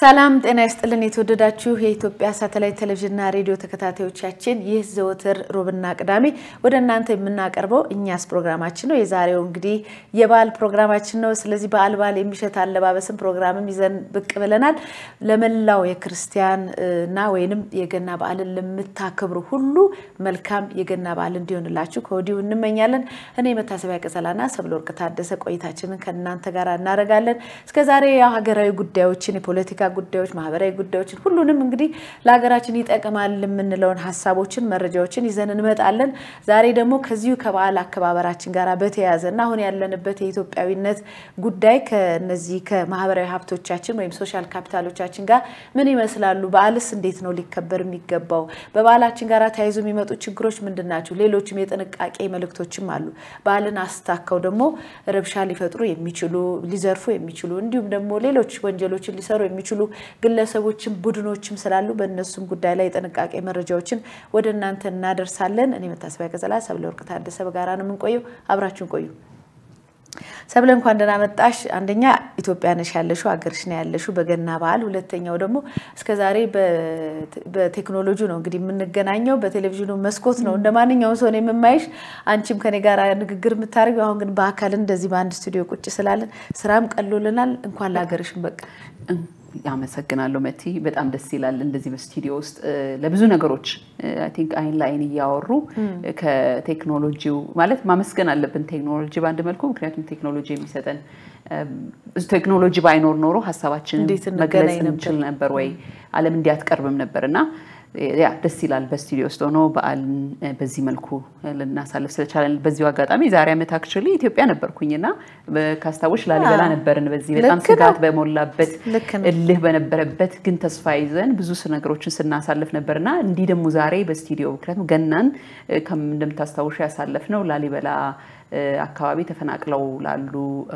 ሰላም ጤና ይስጥልን። የተወደዳችሁ የኢትዮጵያ ሳተላይት ቴሌቪዥንና ሬዲዮ ተከታታዮቻችን ይህ ዘወትር ሮብና ቅዳሜ ወደ እናንተ የምናቀርበው እኛስ ፕሮግራማችን ነው። የዛሬው እንግዲህ የበዓል ፕሮግራማችን ነው። ስለዚህ በዓል በዓል የሚሸት አለባበስን ፕሮግራምም ይዘን ብቅ ብለናል። ለመላው የክርስቲያን ና ወይንም የገና በዓልን ለምታከብሩ ሁሉ መልካም የገና በዓል እንዲሆንላችሁ ከወዲሁ እንመኛለን። እኔ መታሰቢያ ቀጸላና ሰብለወርቅ ታደሰ ቆይታችንን ከእናንተ ጋር እናደርጋለን። እስከዛሬ ሀገራዊ ጉዳዮችን የፖለቲካ ጉዳዮች፣ ማህበራዊ ጉዳዮችን ሁሉንም እንግዲህ ለሀገራችን ይጠቅማል የምንለውን ሀሳቦችን፣ መረጃዎችን ይዘን እንመጣለን። ዛሬ ደግሞ ከዚሁ ከበዓል አከባበራችን ጋር በተያያዘ እና አሁን ያለንበት የኢትዮጵያዊነት ጉዳይ ከነዚህ ከማህበራዊ ሀብቶቻችን ወይም ሶሻል ካፒታሎቻችን ጋር ምን ይመስላሉ? በዓልስ እንዴት ነው ሊከበር የሚገባው? በበዓላችን ጋር ተያይዞ የሚመጡ ችግሮች ምንድን ናቸው? ሌሎችም የጥንቃቄ መልእክቶችም አሉ። በዓልን አስታከው ደግሞ ረብሻ ሊፈጥሩ የሚችሉ ሊዘርፉ የሚችሉ እንዲሁም ደግሞ ሌሎች ወንጀሎችን ሊሰሩ የሚችሉ የሚችሉ ግለሰቦችም ቡድኖችም ስላሉ በእነሱም ጉዳይ ላይ የጥንቃቄ መረጃዎችን ወደ እናንተ እናደርሳለን። እኔ መታሰቢያ ገዘላ ሰብለወርቅ ታደሰ በጋራ ነው የምንቆየው። አብራችሁን ቆዩ። ሰብለ እንኳን ደህና መጣሽ። አንደኛ ኢትዮጵያ ነሽ ያለሹ አገርሽ ነው ያለሹ በገና በዓል፣ ሁለተኛው ደግሞ እስከ ዛሬ በቴክኖሎጂ ነው እንግዲህ የምንገናኘው በቴሌቪዥኑ መስኮት ነው እንደ ማንኛውም ሰው ነው የምማይሽ። አንቺም ከኔ ጋር ንግግር የምታደርግ። አሁን ግን በአካል እንደዚህ በአንድ ስቱዲዮ ቁጭ ስላለን ስራም ቀሎልናል። እንኳን ለሀገርሽም በቃ ያመሰግናለሁ መቲ። በጣም ደስ ይላል እንደዚህ በስቱዲዮ ውስጥ ለብዙ ነገሮች አይ ቲንክ አይን ለአይን እያወሩ ከቴክኖሎጂው ማለት ማመስገን አለብን ቴክኖሎጂ በአንድ መልኩ፣ ምክንያቱም ቴክኖሎጂ የሚሰጠን ቴክኖሎጂ ባይኖር ኖሮ ሀሳባችንን መግለጽ እንችል ነበር ወይ አለም እንዲያትቀርብም ነበር እና ያ ደስ ይላል። በስቱዲዮ ውስጥ ሆኖ በዓልን በዚህ መልኩ ልናሳልፍ ስለቻለን በዚሁ አጋጣሚ ዛሬ ዓመት አክቹዋሊ ኢትዮጵያ ነበርኩኝና ካስታወሽ ላሊበላ ነበርን። በዚህ በጣም ስጋት በሞላበት እልህ በነበረበት ግን ተስፋ ይዘን ብዙ ነገሮችን ስናሳልፍ ነበርና እንዲህ ደግሞ ዛሬ በስቱዲዮ ምክንያቱም ገናን እንደምታስታውሹ ያሳለፍ ነው ላሊበላ አካባቢ ተፈናቅለው ላሉ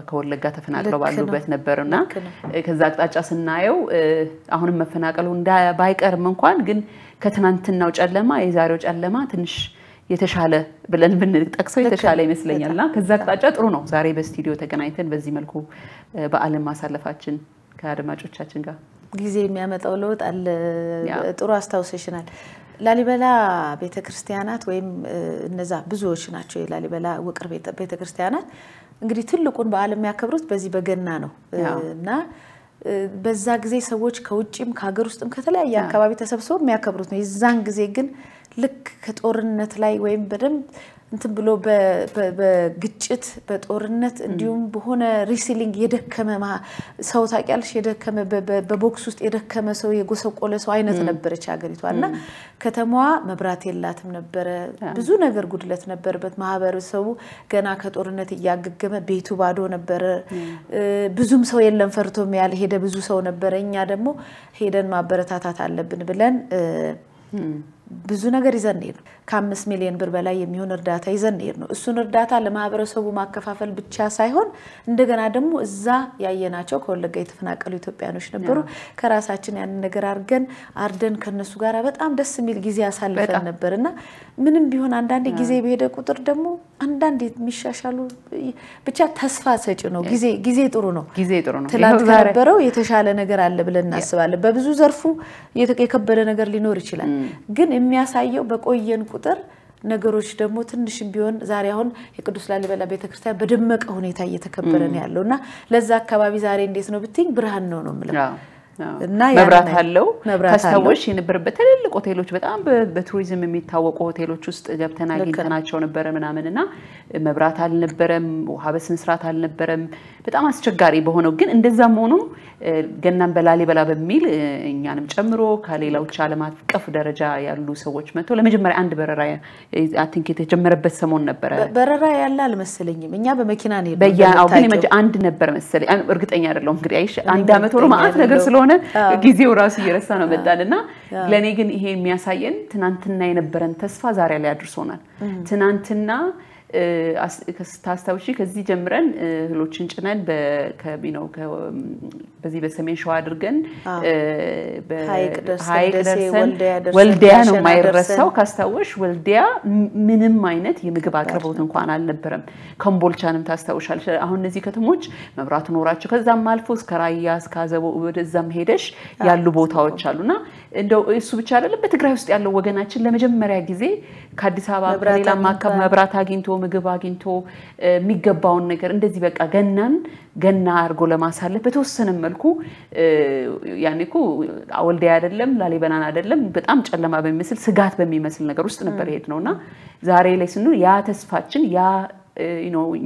ከወለጋ ተፈናቅለው ባሉበት ነበር እና ከዛ አቅጣጫ ስናየው አሁንም መፈናቀሉ ባይቀርም እንኳን ግን ከትናንትናው ጨለማ የዛሬው ጨለማ ትንሽ የተሻለ ብለን ብንጠቅሰው የተሻለ ይመስለኛል እና ከዛ አቅጣጫ ጥሩ ነው። ዛሬ በስቱዲዮ ተገናኝተን በዚህ መልኩ በዓለም ማሳለፋችን ከአድማጮቻችን ጋር ጊዜ የሚያመጣው ለውጥ አለ። ጥሩ አስታውሰሽናል። ላሊበላ ቤተ ክርስቲያናት ወይም እነዛ ብዙዎች ናቸው የላሊበላ ውቅር ቤተ ክርስቲያናት እንግዲህ ትልቁን በዓል የሚያከብሩት በዚህ በገና ነው እና በዛ ጊዜ ሰዎች ከውጭም ከሀገር ውስጥም ከተለያየ አካባቢ ተሰብስበው የሚያከብሩት ነው። የዛን ጊዜ ግን ልክ ከጦርነት ላይ ወይም በደንብ እንትን ብሎ በግጭት በጦርነት እንዲሁም በሆነ ሪስሊንግ የደከመ ሰው ታውቂያለሽ፣ የደከመ በቦክስ ውስጥ የደከመ ሰው የጎሰቆለ ሰው አይነት ነበረች ሀገሪቷ እና ከተማዋ መብራት የላትም ነበረ። ብዙ ነገር ጉድለት ነበረበት። ማህበረሰቡ ገና ከጦርነት እያገገመ ቤቱ ባዶ ነበረ። ብዙም ሰው የለም፣ ፈርቶም ያልሄደ ብዙ ሰው ነበረ። እኛ ደግሞ ሄደን ማበረታታት አለብን ብለን ብዙ ነገር ይዘን ሄድ ነው። ከአምስት ሚሊዮን ብር በላይ የሚሆን እርዳታ ይዘን ሄድ ነው። እሱን እርዳታ ለማህበረሰቡ ማከፋፈል ብቻ ሳይሆን እንደገና ደግሞ እዛ ያየናቸው ከወለጋ የተፈናቀሉ ኢትዮጵያኖች ነበሩ። ከራሳችን ያንን ነገር አድርገን አርደን ከነሱ ጋር በጣም ደስ የሚል ጊዜ አሳልፈን ነበር እና ምንም ቢሆን አንዳንዴ ጊዜ በሄደ ቁጥር ደግሞ አንዳንድ የሚሻሻሉ ብቻ ተስፋ ሰጪ ነው። ጊዜ ጥሩ ነው። ጊዜ ጥሩ ነው። ትላንት ከነበረው የተሻለ ነገር አለ ብለን እናስባለን። በብዙ ዘርፉ የከበደ ነገር ሊኖር ይችላል ግን የሚያሳየው በቆየን ቁጥር ነገሮች ደግሞ ትንሽም ቢሆን ዛሬ አሁን የቅዱስ ላሊበላ ቤተክርስቲያን በደመቀ ሁኔታ እየተከበረ ነው ያለው እና ለዛ አካባቢ ዛሬ እንዴት ነው ብትኝ ብርሃን ነው ነው የምለው እና መብራት አለው ከሰዎች የነበር በትልልቅ ሆቴሎች በጣም በቱሪዝም የሚታወቁ ሆቴሎች ውስጥ ገብተን አግኝተናቸው ነበረ ምናምን እና መብራት አልነበረም፣ ውሃ በስነስርዓት አልነበረም። በጣም አስቸጋሪ በሆነው ግን እንደዛም ሆኖ ገናን በላሊበላ በሚል እኛንም ጨምሮ ከሌላዎች ዓለም አቀፍ ደረጃ ያሉ ሰዎች መጥተው ለመጀመሪያ አንድ በረራ ቲንክ የተጀመረበት ሰሞን ነበረ። በረራ ያለ አልመሰለኝም። እኛ በመኪና ነው ግን አንድ ነበር መሰለኝ፣ እርግጠኛ አይደለሁም። እንግዲህ አይሽ አንድ ዓመት ሆኖ ማአት ነገር ስለሆነ ጊዜው ራሱ እየረሳ ነው መጣን እና ለእኔ ግን ይሄ የሚያሳየን ትናንትና የነበረን ተስፋ ዛሬ ላይ አድርሶናል። ትናንትና ታስታውሺ ከዚህ ጀምረን እህሎችን ጭነን ነው በዚህ በሰሜን ሸዋ አድርገን ሀይቅ ደርሰን ወልዲያ ነው የማይረሳው። ካስታወሽ ወልዲያ ምንም አይነት የምግብ አቅርቦት እንኳን አልነበረም። ከምቦልቻንም ታስታውሻለሽ። አሁን እነዚህ ከተሞች መብራት ኖራቸው ከዛም አልፎ እስከ ራያ እስከ አዘቦ ወደዛም ሄደሽ ያሉ ቦታዎች አሉና እንደው እሱ ብቻ አይደለም፣ በትግራይ ውስጥ ያለው ወገናችን ለመጀመሪያ ጊዜ ከአዲስ አበባ ከሌላም አካባቢ መብራት አግኝቶ ምግብ አግኝቶ የሚገባውን ነገር እንደዚህ በቃ ገናን ገና አድርጎ ለማሳለፍ በተወሰነ መልኩ ያኔ እኮ ወልዲያ አይደለም ላሊበናን አይደለም በጣም ጨለማ በሚመስል ስጋት በሚመስል ነገር ውስጥ ነበር የሄድ ነው እና ዛሬ ላይ ስንል ያ ተስፋችን ያ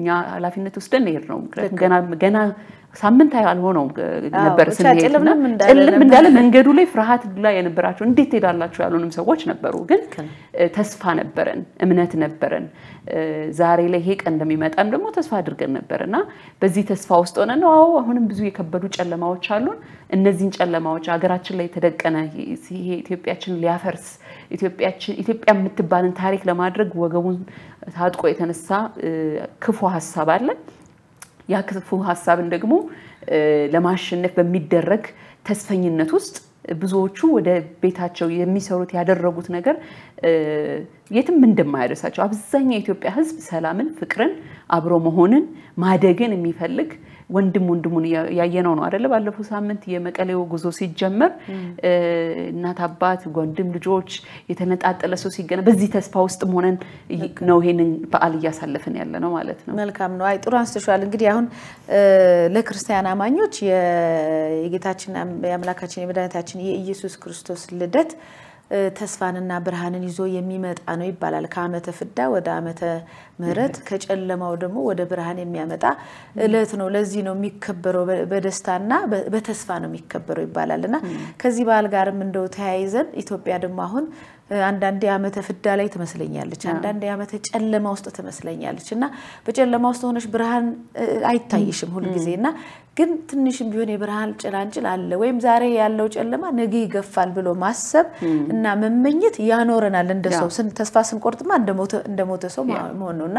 እኛ ኃላፊነት ወስደን ነው። ምክንያቱም ገና ሳምንት አልሆነው ነበር ስንሄድ እንዳለ መንገዱ ላይ ፍርሃት ላይ የነበራቸው እንዴት ትሄዳላችሁ ያሉንም ሰዎች ነበሩ። ግን ተስፋ ነበረን፣ እምነት ነበረን። ዛሬ ላይ ይሄ ቀን እንደሚመጣም ደግሞ ተስፋ አድርገን ነበር እና በዚህ ተስፋ ውስጥ ሆነ ነው። አዎ አሁንም ብዙ የከበዱ ጨለማዎች አሉን። እነዚህን ጨለማዎች ሀገራችን ላይ የተደቀነ ይሄ ኢትዮጵያችን ሊያፈርስ ኢትዮጵያ የምትባልን ታሪክ ለማድረግ ወገቡን ታጥቆ የተነሳ ክፉ ሀሳብ አለን። ያ ክፉ ሀሳብን ደግሞ ለማሸነፍ በሚደረግ ተስፈኝነት ውስጥ ብዙዎቹ ወደ ቤታቸው የሚሰሩት ያደረጉት ነገር የትም እንደማያደርሳቸው አብዛኛው የኢትዮጵያ ህዝብ ሰላምን፣ ፍቅርን፣ አብሮ መሆንን፣ ማደግን የሚፈልግ ወንድም ወንድሙን ያየነው ነው አደለ? ባለፈው ሳምንት የመቀሌው ጉዞ ሲጀመር እናት አባት፣ ወንድም ልጆች የተነጣጠለ ሰው ሲገና በዚህ ተስፋ ውስጥ መሆነን ነው ይሄንን በዓል እያሳለፍን ያለ ነው ማለት ነው። መልካም ነው። አይ ጥሩ አንስተሻል። እንግዲህ አሁን ለክርስቲያን አማኞች የጌታችን የአምላካችን የመድኃኒታችን የኢየሱስ ክርስቶስ ልደት ተስፋንና ብርሃንን ይዞ የሚመጣ ነው ይባላል። ከአመተ ፍዳ ወደ አመተ ምህረት፣ ከጨለማው ደግሞ ወደ ብርሃን የሚያመጣ እለት ነው። ለዚህ ነው የሚከበረው በደስታና በተስፋ ነው የሚከበረው ይባላል እና ከዚህ በዓል ጋርም እንደው ተያይዘን ኢትዮጵያ ደግሞ አሁን አንዳንዴ የአመተ ፍዳ ላይ ትመስለኛለች፣ አንዳንዴ ዓመተ ጨለማ ውስጥ ትመስለኛለች እና በጨለማ ውስጥ ሆነች ብርሃን አይታይሽም ሁልጊዜ እና ግን ትንሽም ቢሆን የብርሃን ጭላንጭል አለ ወይም ዛሬ ያለው ጨለማ ነገ ይገፋል ብሎ ማሰብ እና መመኘት ያኖረናል። እንደ ሰው ተስፋ ስንቆርጥማ እንደ ሞተ ሰው መሆን ነው እና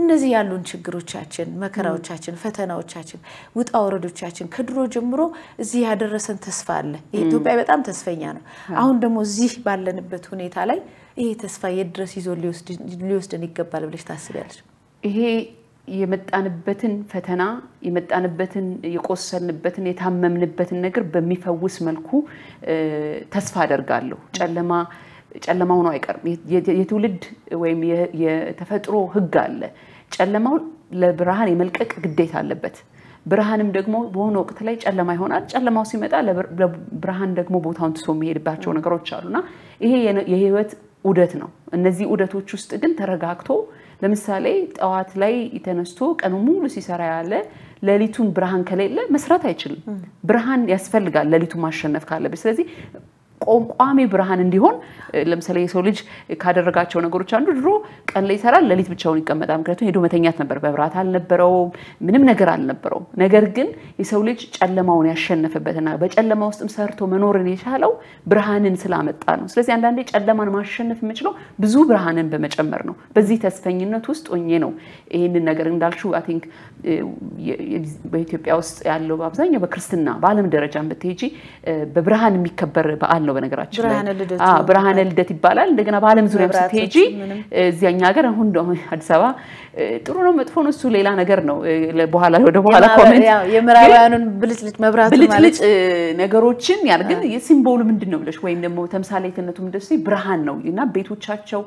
እነዚህ ያሉን ችግሮቻችን፣ መከራዎቻችን፣ ፈተናዎቻችን፣ ውጣ ወረዶቻችን ከድሮ ጀምሮ እዚህ ያደረሰን ተስፋ አለ። ኢትዮጵያ በጣም ተስፈኛ ነው። አሁን ደግሞ እዚህ ባለንበት ሁኔታ ላይ ይሄ ተስፋ የት ድረስ ይዞ ሊወስድን ይገባል ብለሽ ታስቢያለሽ? ይሄ የመጣንበትን ፈተና የመጣንበትን የቆሰልንበትን የታመምንበትን ነገር በሚፈውስ መልኩ ተስፋ አደርጋለሁ። ጨለማ ጨለማው አይቀርም። የትውልድ ወይም የተፈጥሮ ህግ አለ። ጨለማውን ለብርሃን የመልቀቅ ግዴታ አለበት። ብርሃንም ደግሞ በሆነ ወቅት ላይ ጨለማ ይሆናል። ጨለማው ሲመጣ ለብርሃን ደግሞ ቦታውን ትሶ የሚሄድባቸው ነገሮች አሉና ይሄ የህይወት ውደት ነው። እነዚህ ውደቶች ውስጥ ግን ተረጋግቶ ለምሳሌ ጠዋት ላይ ተነስቶ ቀኑ ሙሉ ሲሰራ ያለ ሌሊቱን ብርሃን ከሌለ መስራት አይችልም። ብርሃን ያስፈልጋል ሌሊቱን ማሸነፍ ካለበት። ስለዚህ ቋሚ ብርሃን እንዲሆን ለምሳሌ የሰው ልጅ ካደረጋቸው ነገሮች አንዱ ድሮ ቀን ላይ ይሰራል፣ ሌሊት ብቻውን ይቀመጣል። ምክንያቱም ሄዶ መተኛት ነበር። መብራት አልነበረውም፣ ምንም ነገር አልነበረውም። ነገር ግን የሰው ልጅ ጨለማውን ያሸነፈበትና በጨለማ ውስጥም ሰርቶ መኖርን የቻለው ብርሃንን ስላመጣ ነው። ስለዚህ አንዳንዴ ጨለማን ማሸነፍ የምችለው ብዙ ብርሃንን በመጨመር ነው። በዚህ ተስፈኝነት ውስጥ ሆኜ ነው ይህንን ነገር እንዳልሽው አይ ቲንክ በኢትዮጵያ ውስጥ ያለው በአብዛኛው በክርስትና በአለም ደረጃ ብትሄጂ በብርሃን የሚከበር በዓል ነው ነው በነገራችን ላይ ብርሃነ ልደት ይባላል። እንደገና በአለም ዙሪያ ስትሄጂ እዚያኛ ሀገር አሁን አዲስ አበባ ጥሩ ነው መጥፎ ነው እሱ ሌላ ነገር ነው። በኋላ ወደ በኋላ ኮሜንት የምዕራባውያኑን ብልጭልጭ መብራት ብልጭልጭ ነገሮችን ያን ግን የሲምቦሉ ምንድን ነው ብለሽ ወይም ደግሞ ተምሳሌትነቱ ምንድን ነው ብርሃን ነው እና ቤቶቻቸው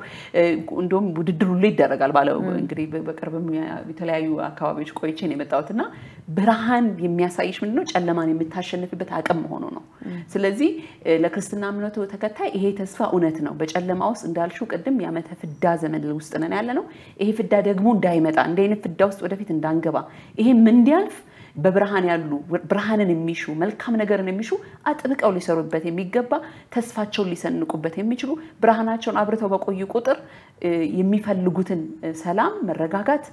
እንደውም ውድድሩ ላይ ይደረጋል ባለው እንግዲህ በቅርብም የተለያዩ አካባቢዎች ቆይቼ ነው የመጣሁት እና ብርሃን የሚያሳይሽ ምንድነው ጨለማን የምታሸንፍበት አቅም መሆኑ ነው። ስለዚህ ለክርስትና የክርስትና እምነቱ ተከታይ ይሄ ተስፋ እውነት ነው። በጨለማ ውስጥ እንዳልሹ ቅድም የዓመተ ፍዳ ዘመን ውስጥ ነን ያለ ነው። ይሄ ፍዳ ደግሞ እንዳይመጣ እንደ አይነት ፍዳ ውስጥ ወደፊት እንዳንገባ ይሄም እንዲያልፍ በብርሃን ያሉ ብርሃንን የሚሹ መልካም ነገርን የሚሹ አጥብቀው ሊሰሩበት የሚገባ ተስፋቸውን ሊሰንቁበት የሚችሉ ብርሃናቸውን አብርተው በቆዩ ቁጥር የሚፈልጉትን ሰላም፣ መረጋጋት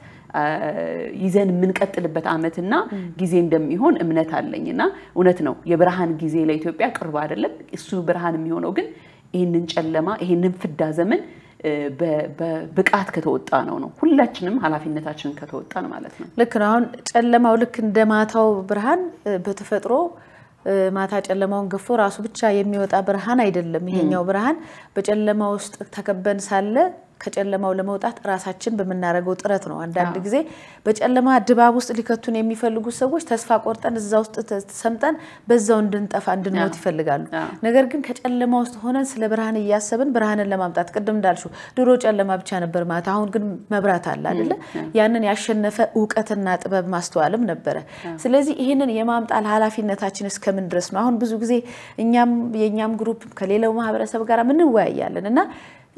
ይዘን የምንቀጥልበት ዓመትና ጊዜ እንደሚሆን እምነት አለኝ እና እውነት ነው የብርሃን ጊዜ ለኢትዮጵያ ቅርብ አይደለም። እሱ ብርሃን የሚሆነው ግን ይህንን ጨለማ ይህንን ፍዳ ዘመን በብቃት ከተወጣ ነው ነው ሁላችንም ኃላፊነታችንን ከተወጣን ማለት ነው። ልክ ነው። አሁን ጨለማው ልክ እንደ ማታው ብርሃን በተፈጥሮ ማታ ጨለማውን ገፎ ራሱ ብቻ የሚወጣ ብርሃን አይደለም። ይሄኛው ብርሃን በጨለማ ውስጥ ተከበን ሳለ ከጨለማው ለመውጣት ራሳችን በምናደርገው ጥረት ነው። አንዳንድ ጊዜ በጨለማ ድባብ ውስጥ ሊከቱን የሚፈልጉ ሰዎች ተስፋ ቆርጠን እዛ ውስጥ ሰምጠን በዛው እንድንጠፋ እንድንሞት ይፈልጋሉ። ነገር ግን ከጨለማ ውስጥ ሆነን ስለ ብርሃን እያሰብን ብርሃንን ለማምጣት ቅድም እንዳልሹ ድሮ ጨለማ ብቻ ነበር ማለት አሁን ግን መብራት አለ አይደለ? ያንን ያሸነፈ እውቀትና ጥበብ ማስተዋልም ነበረ። ስለዚህ ይህንን የማምጣል ኃላፊነታችን እስከምን ድረስ ነው? አሁን ብዙ ጊዜ እኛም የእኛም ግሩፕ ከሌላው ማህበረሰብ ጋር እንወያያለን እና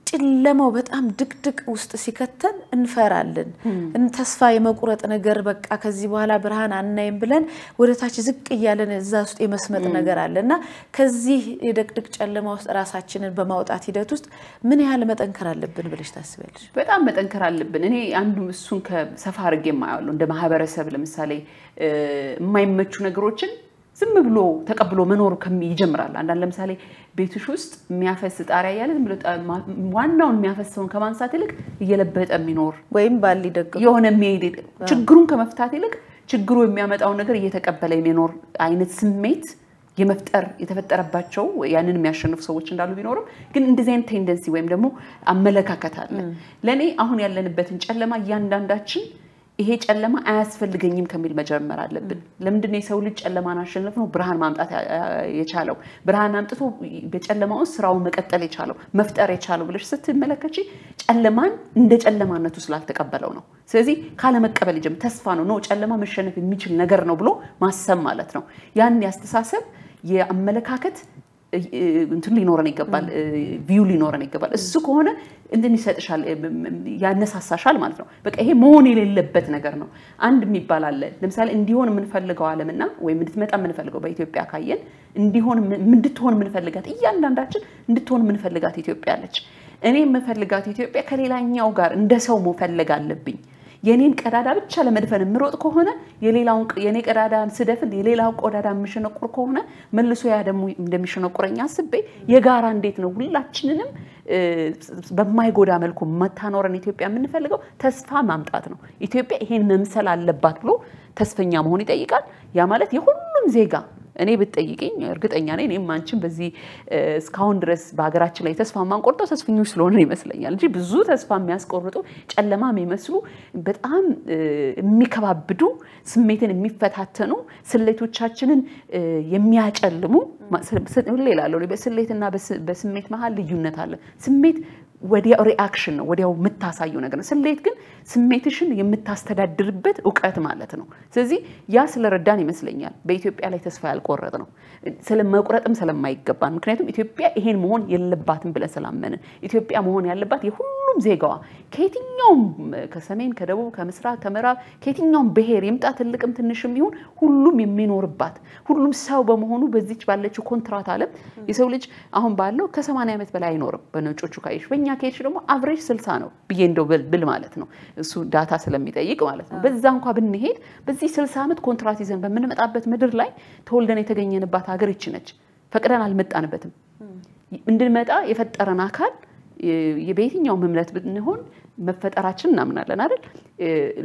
ጨለማው በጣም ድቅድቅ ውስጥ ሲከተን እንፈራለን። hmm. ተስፋ የመቁረጥ ነገር በቃ ከዚህ በኋላ ብርሃን አናይም ብለን ወደ ታች ዝቅ እያለን እዛ ውስጥ የመስመጥ hmm. ነገር አለ እና ከዚህ የድቅድቅ ጨለማ ውስጥ ራሳችንን በማውጣት ሂደት ውስጥ ምን ያህል መጠንከር አለብን ብለሽ ታስቢያለሽ? በጣም መጠንከር አለብን። እኔ አንዱ እሱን ሰፋ አድርጌ የማየዋለሁ እንደ ማህበረሰብ ለምሳሌ የማይመቹ ነገሮችን ዝም ብሎ ተቀብሎ መኖር ይጀምራል። አንዳንድ ለምሳሌ ቤትሽ ውስጥ የሚያፈስ ጣሪያ እያለ ዝም ብሎ ዋናውን የሚያፈሰውን ከማንሳት ይልቅ እየለበጠ የሚኖር ወይም ባል የሆነ የሚሄድ ችግሩን ከመፍታት ይልቅ ችግሩ የሚያመጣውን ነገር እየተቀበለ የሚኖር አይነት ስሜት የመፍጠር የተፈጠረባቸው ያንን የሚያሸንፉ ሰዎች እንዳሉ ቢኖርም ግን እንደዚህ አይነት ቴንደንሲ ወይም ደግሞ አመለካከት አለ። ለእኔ አሁን ያለንበትን ጨለማ እያንዳንዳችን ይሄ ጨለማ አያስፈልገኝም ከሚል መጀመር አለብን። ለምንድነው የሰው ልጅ ጨለማን አሸነፍ ነው ብርሃን ማምጣት የቻለው? ብርሃን አምጥቶ በጨለማ ውስጥ ስራውን መቀጠል የቻለው መፍጠር የቻለው ብለሽ ስትመለከች ጨለማን እንደ ጨለማነቱ ስላልተቀበለው ነው። ስለዚህ ካለመቀበል ጀም ተስፋ ነው ነው ጨለማ መሸነፍ የሚችል ነገር ነው ብሎ ማሰብ ማለት ነው። ያን ያስተሳሰብ የአመለካከት እንትን ሊኖረን ይገባል፣ ቪው ሊኖረን ይገባል። እሱ ከሆነ እንትን ይሰጥሻል፣ ያነሳሳሻል ማለት ነው። በቃ ይሄ መሆን የሌለበት ነገር ነው። አንድ የሚባል አለ። ለምሳሌ እንዲሆን የምንፈልገው ዓለምና ወይም እንድትመጣ የምንፈልገው በኢትዮጵያ ካየን እንዲሆን እንድትሆን የምንፈልጋት እያንዳንዳችን እንድትሆን የምንፈልጋት ኢትዮጵያ አለች። እኔ የምፈልጋት ኢትዮጵያ ከሌላኛው ጋር እንደ ሰው መፈለግ አለብኝ። የኔን ቀዳዳ ብቻ ለመድፈን የምሮጥ ከሆነ የሌላውን የኔ ቀዳዳን ስደፍን የሌላውን ቆዳዳ የምሸነቁር ከሆነ መልሶ ያ ደግሞ እንደሚሸነቁረኝ አስቤ የጋራ እንዴት ነው ሁላችንንም በማይጎዳ መልኩ መታኖረን ኢትዮጵያ የምንፈልገው ተስፋ ማምጣት ነው። ኢትዮጵያ ይሄን መምሰል አለባት ብሎ ተስፈኛ መሆን ይጠይቃል። ያ ማለት የሁሉም ዜጋ እኔ ብትጠይቅኝ እርግጠኛ ነኝ እኔም አንቺም በዚህ እስካሁን ድረስ በሀገራችን ላይ ተስፋ የማንቆርጠው ተስፈኞች ስለሆነ ይመስለኛል እንጂ ብዙ ተስፋ የሚያስቆርጡ ጨለማ የሚመስሉ በጣም የሚከባብዱ ስሜትን የሚፈታተኑ ስሌቶቻችንን የሚያጨልሙ ሌላለሁ በስሌትና በስሜት መሀል ልዩነት አለ። ስሜት ወዲያው ሪአክሽን ነው፣ ወዲያው የምታሳየው ነገር ነው። ስሌት ግን ስሜትሽን የምታስተዳድርበት እውቀት ማለት ነው። ስለዚህ ያ ስለረዳን ይመስለኛል በኢትዮጵያ ላይ ተስፋ ያልቆረጥ ነው ስለመቁረጥም ስለማይገባን፣ ምክንያቱም ኢትዮጵያ ይሄን መሆን የለባትም ብለን ስላመንን ኢትዮጵያ መሆን ያለባት የሁሉም ዜጋዋ ከየትኛውም ከሰሜን፣ ከደቡብ፣ ከምስራቅ፣ ከምዕራብ ከየትኛውም ብሔር ይምጣ ትልቅም ትንሽም ይሁን ሁሉም የሚኖርባት ሁሉም ሰው በመሆኑ በዚች ባለችው ኮንትራት አለም የሰው ልጅ አሁን ባለው ከሰማንያ ዓመት በላይ አይኖርም በነጮቹ ካየሽ በእኛ ከሄድሽ ደግሞ አብሬጅ ስልሳ ነው ብዬ እንደው ብል ማለት ነው። እሱ ዳታ ስለሚጠይቅ ማለት ነው። በዛ እንኳ ብንሄድ በዚህ ስልሳ ዓመት ኮንትራት ይዘን በምንመጣበት ምድር ላይ ተወልደን የተገኘንባት ሀገር ይች ነች። ፈቅደን አልመጣንበትም። እንድንመጣ የፈጠረን አካል በየትኛውም እምነት ብንሆን መፈጠራችን እናምናለን አይደል?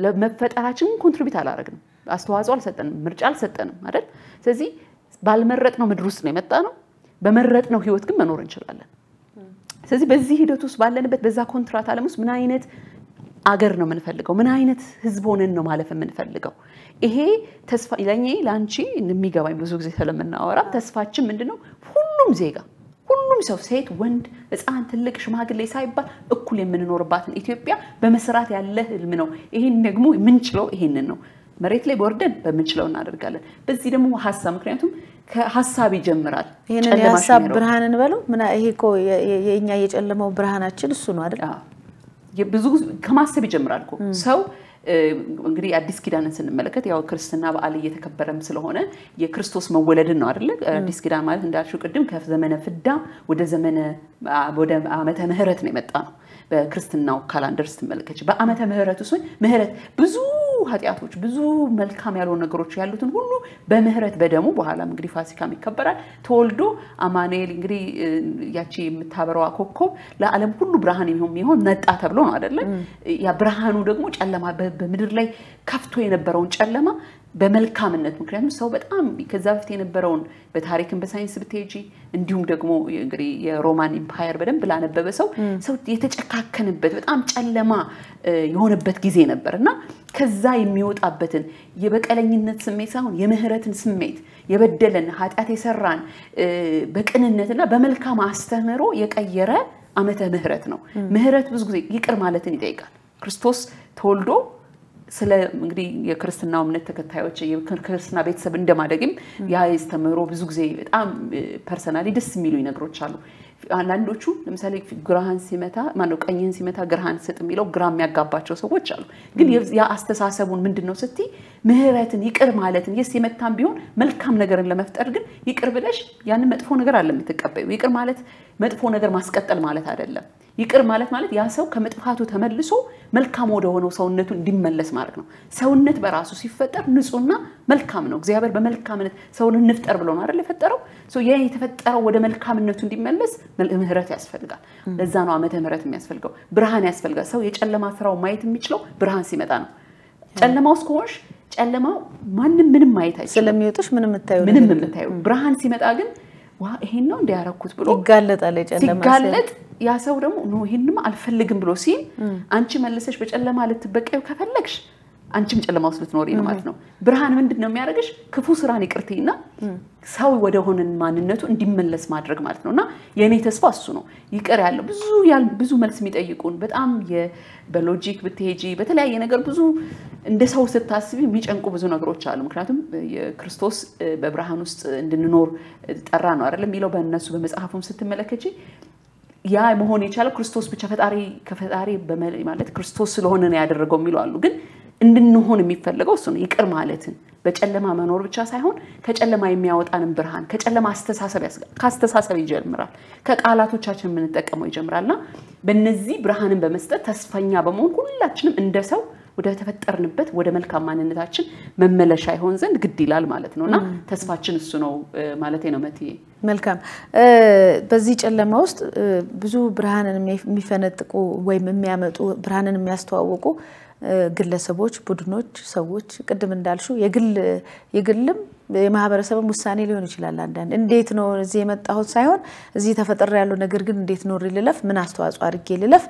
ለመፈጠራችን ኮንትሪቢት አላረግንም፣ አስተዋጽኦ አልሰጠንም፣ ምርጫ አልሰጠንም አይደል? ስለዚህ ባልመረጥነው ምድር ውስጥ ነው የመጣ ነው። በመረጥነው ህይወት ግን መኖር እንችላለን። ስለዚህ በዚህ ሂደት ውስጥ ባለንበት በዛ ኮንትራት አለም ውስጥ ምን አይነት አገር ነው የምንፈልገው? ምን አይነት ህዝብ ሆነን ነው ማለፍ የምንፈልገው? ይሄ ተስፋ ለእኔ ለአንቺ የሚገባኝ ብዙ ጊዜ ስለምናወራ ተስፋችን ምንድነው? ሁሉም ዜጋ ሁሉም ሰው ሴት፣ ወንድ፣ ህፃን፣ ትልቅ፣ ሽማግሌ ሳይባል እኩል የምንኖርባትን ኢትዮጵያ በመስራት ያለ ህልም ነው። ይህን ደግሞ የምንችለው ይሄንን ነው። መሬት ላይ በወርደን በምንችለው እናደርጋለን። በዚህ ደግሞ ሀሳብ ምክንያቱም ከሀሳብ ይጀምራል። ይህንን የሀሳብ ብርሃንን በለው ምና ይሄ እኮ የእኛ የጨለመው ብርሃናችን እሱ ነው አይደል? ብዙ ከማሰብ ይጀምራል እኮ ሰው እንግዲህ አዲስ ኪዳንን ስንመለከት ያው ክርስትና በዓል እየተከበረም ስለሆነ የክርስቶስ መወለድን ነው አይደለ? አዲስ ኪዳን ማለት እንዳልሽው ቅድም ከዘመነ ፍዳ ወደ ዘመነ ወደ ዓመተ ምህረት ነው የመጣ ነው። በክርስትናው ካላንደር ስትመለከች በዓመተ ምህረት ውስጥ ምህረት ብዙ ኃጢአቶች፣ ብዙ መልካም ያልሆኑ ነገሮች ያሉትን ሁሉ በምህረት በደሙ በኋላም እንግዲህ ፋሲካም ይከበራል ተወልዶ አማኑኤል እንግዲህ ያቺ የምታበረዋ ኮከብ ለዓለም ሁሉ ብርሃን የሚሆን መጣ ተብሎ ነው አይደለም። ያ ብርሃኑ ደግሞ ጨለማ በምድር ላይ ከፍቶ የነበረውን ጨለማ በመልካምነት ምክንያቱም ሰው በጣም ከዛ በፊት የነበረውን በታሪክን በሳይንስ ብትሄጂ እንዲሁም ደግሞ የሮማን ኢምፓየር በደንብ ላነበበ ሰው ሰው የተጨካከንበት በጣም ጨለማ የሆነበት ጊዜ ነበር እና ከዛ የሚወጣበትን የበቀለኝነት ስሜት ሳይሆን የምህረትን ስሜት የበደለን ኃጢአት የሰራን በቅንነትና በመልካም አስተምሮ የቀየረ አመተ ምህረት ነው። ምህረት ብዙ ጊዜ ይቅር ማለትን ይጠይቃል። ክርስቶስ ተወልዶ ስለ እንግዲህ የክርስትናው እምነት ተከታዮች ክርስትና ቤተሰብ እንደማደግም ያ የስተምህሮ ብዙ ጊዜ በጣም ፐርሰናሊ ደስ የሚሉ ነገሮች አሉ። አንዳንዶቹ ለምሳሌ ግራህን ሲመታ ማነው ቀኝህን ሲመታ ግራህን ስጥ የሚለው ግራ የሚያጋባቸው ሰዎች አሉ። ግን ያ አስተሳሰቡን ምንድን ነው ስቲ ምህረትን፣ ይቅር ማለትን የስ የመታን ቢሆን መልካም ነገርን ለመፍጠር ግን ይቅር ብለሽ ያንን መጥፎ ነገር አለ የምትቀበዩ ይቅር ማለት መጥፎ ነገር ማስቀጠል ማለት አይደለም። ይቅር ማለት ማለት ያ ሰው ከመጥፋቱ ተመልሶ መልካም ወደሆነው ሰውነቱ እንዲመለስ ማድረግ ነው። ሰውነት በራሱ ሲፈጠር ንጹህና መልካም ነው። እግዚአብሔር በመልካምነት ሰውን እንፍጠር ብሎ ነው አይደል የፈጠረው። ያ የተፈጠረው ወደ መልካምነቱ እንዲመለስ ምህረት ያስፈልጋል። ለዛ ነው ዓመተ ምህረት የሚያስፈልገው። ብርሃን ያስፈልጋል። ሰው የጨለማ ስራው ማየት የሚችለው ብርሃን ሲመጣ ነው። ጨለማ ውስጥ ከሆንሽ ጨለማው ማንም ምንም ማየት አይችልም። ስለሚወጡሽ ምንም የምታዩ ብርሃን ሲመጣ ግን ይሄን ነው እንዲያረኩት ብሎ ይጋለጣል። ሲጋለጥ ያ ሰው ደግሞ ይሄንም አልፈልግም ብሎ ሲል አንቺ መልሰሽ በጨለማ ልትበቀዩ ከፈለግሽ አንቺም ጨለማ ውስጥ ልትኖሪ ነው ማለት ነው። ብርሃን ምንድን ነው የሚያደርግሽ? ክፉ ስራን ይቅርትና ሰው ወደሆነን ማንነቱ እንዲመለስ ማድረግ ማለት ነው እና የእኔ ተስፋ እሱ ነው። ይቅር ያለው ብዙ ብዙ መልስ የሚጠይቁን በጣም በሎጂክ ብትሄጂ በተለያየ ነገር ብዙ እንደ ሰው ስታስቢ የሚጨንቁ ብዙ ነገሮች አሉ። ምክንያቱም ክርስቶስ በብርሃን ውስጥ እንድንኖር ጠራ ነው አይደለም የሚለው በእነሱ በመጽሐፉም ስትመለከች ያ መሆን የቻለው ክርስቶስ ብቻ ፈጣሪ ከፈጣሪ ማለት ክርስቶስ ስለሆነ ነው ያደረገው የሚለ አሉ ግን እንድንሆን የሚፈለገው እሱ ነው፣ ይቅር ማለትን በጨለማ መኖር ብቻ ሳይሆን ከጨለማ የሚያወጣንን ብርሃን ከጨለማ ከአስተሳሰብ ይጀምራል፣ ከቃላቶቻችን የምንጠቀመው ይጀምራል እና በነዚህ ብርሃንን በመስጠት ተስፈኛ በመሆን ሁላችንም እንደ ሰው ወደ ተፈጠርንበት ወደ መልካም ማንነታችን መመለሻ ይሆን ዘንድ ግድ ይላል ማለት ነው እና ተስፋችን እሱ ነው ማለት ነው። መትዬ መልካም። በዚህ ጨለማ ውስጥ ብዙ ብርሃንን የሚፈነጥቁ ወይም የሚያመጡ ብርሃንን የሚያስተዋውቁ ግለሰቦች፣ ቡድኖች፣ ሰዎች ቅድም እንዳልሹ የግልም የማህበረሰብም ውሳኔ ሊሆን ይችላል። አንዳንድ እንዴት ነው እዚህ የመጣሁት ሳይሆን እዚህ ተፈጥሮ ያለው ነገር ግን እንዴት ኖር ልለፍ፣ ምን አስተዋጽኦ አድርጌ ልለፍ፣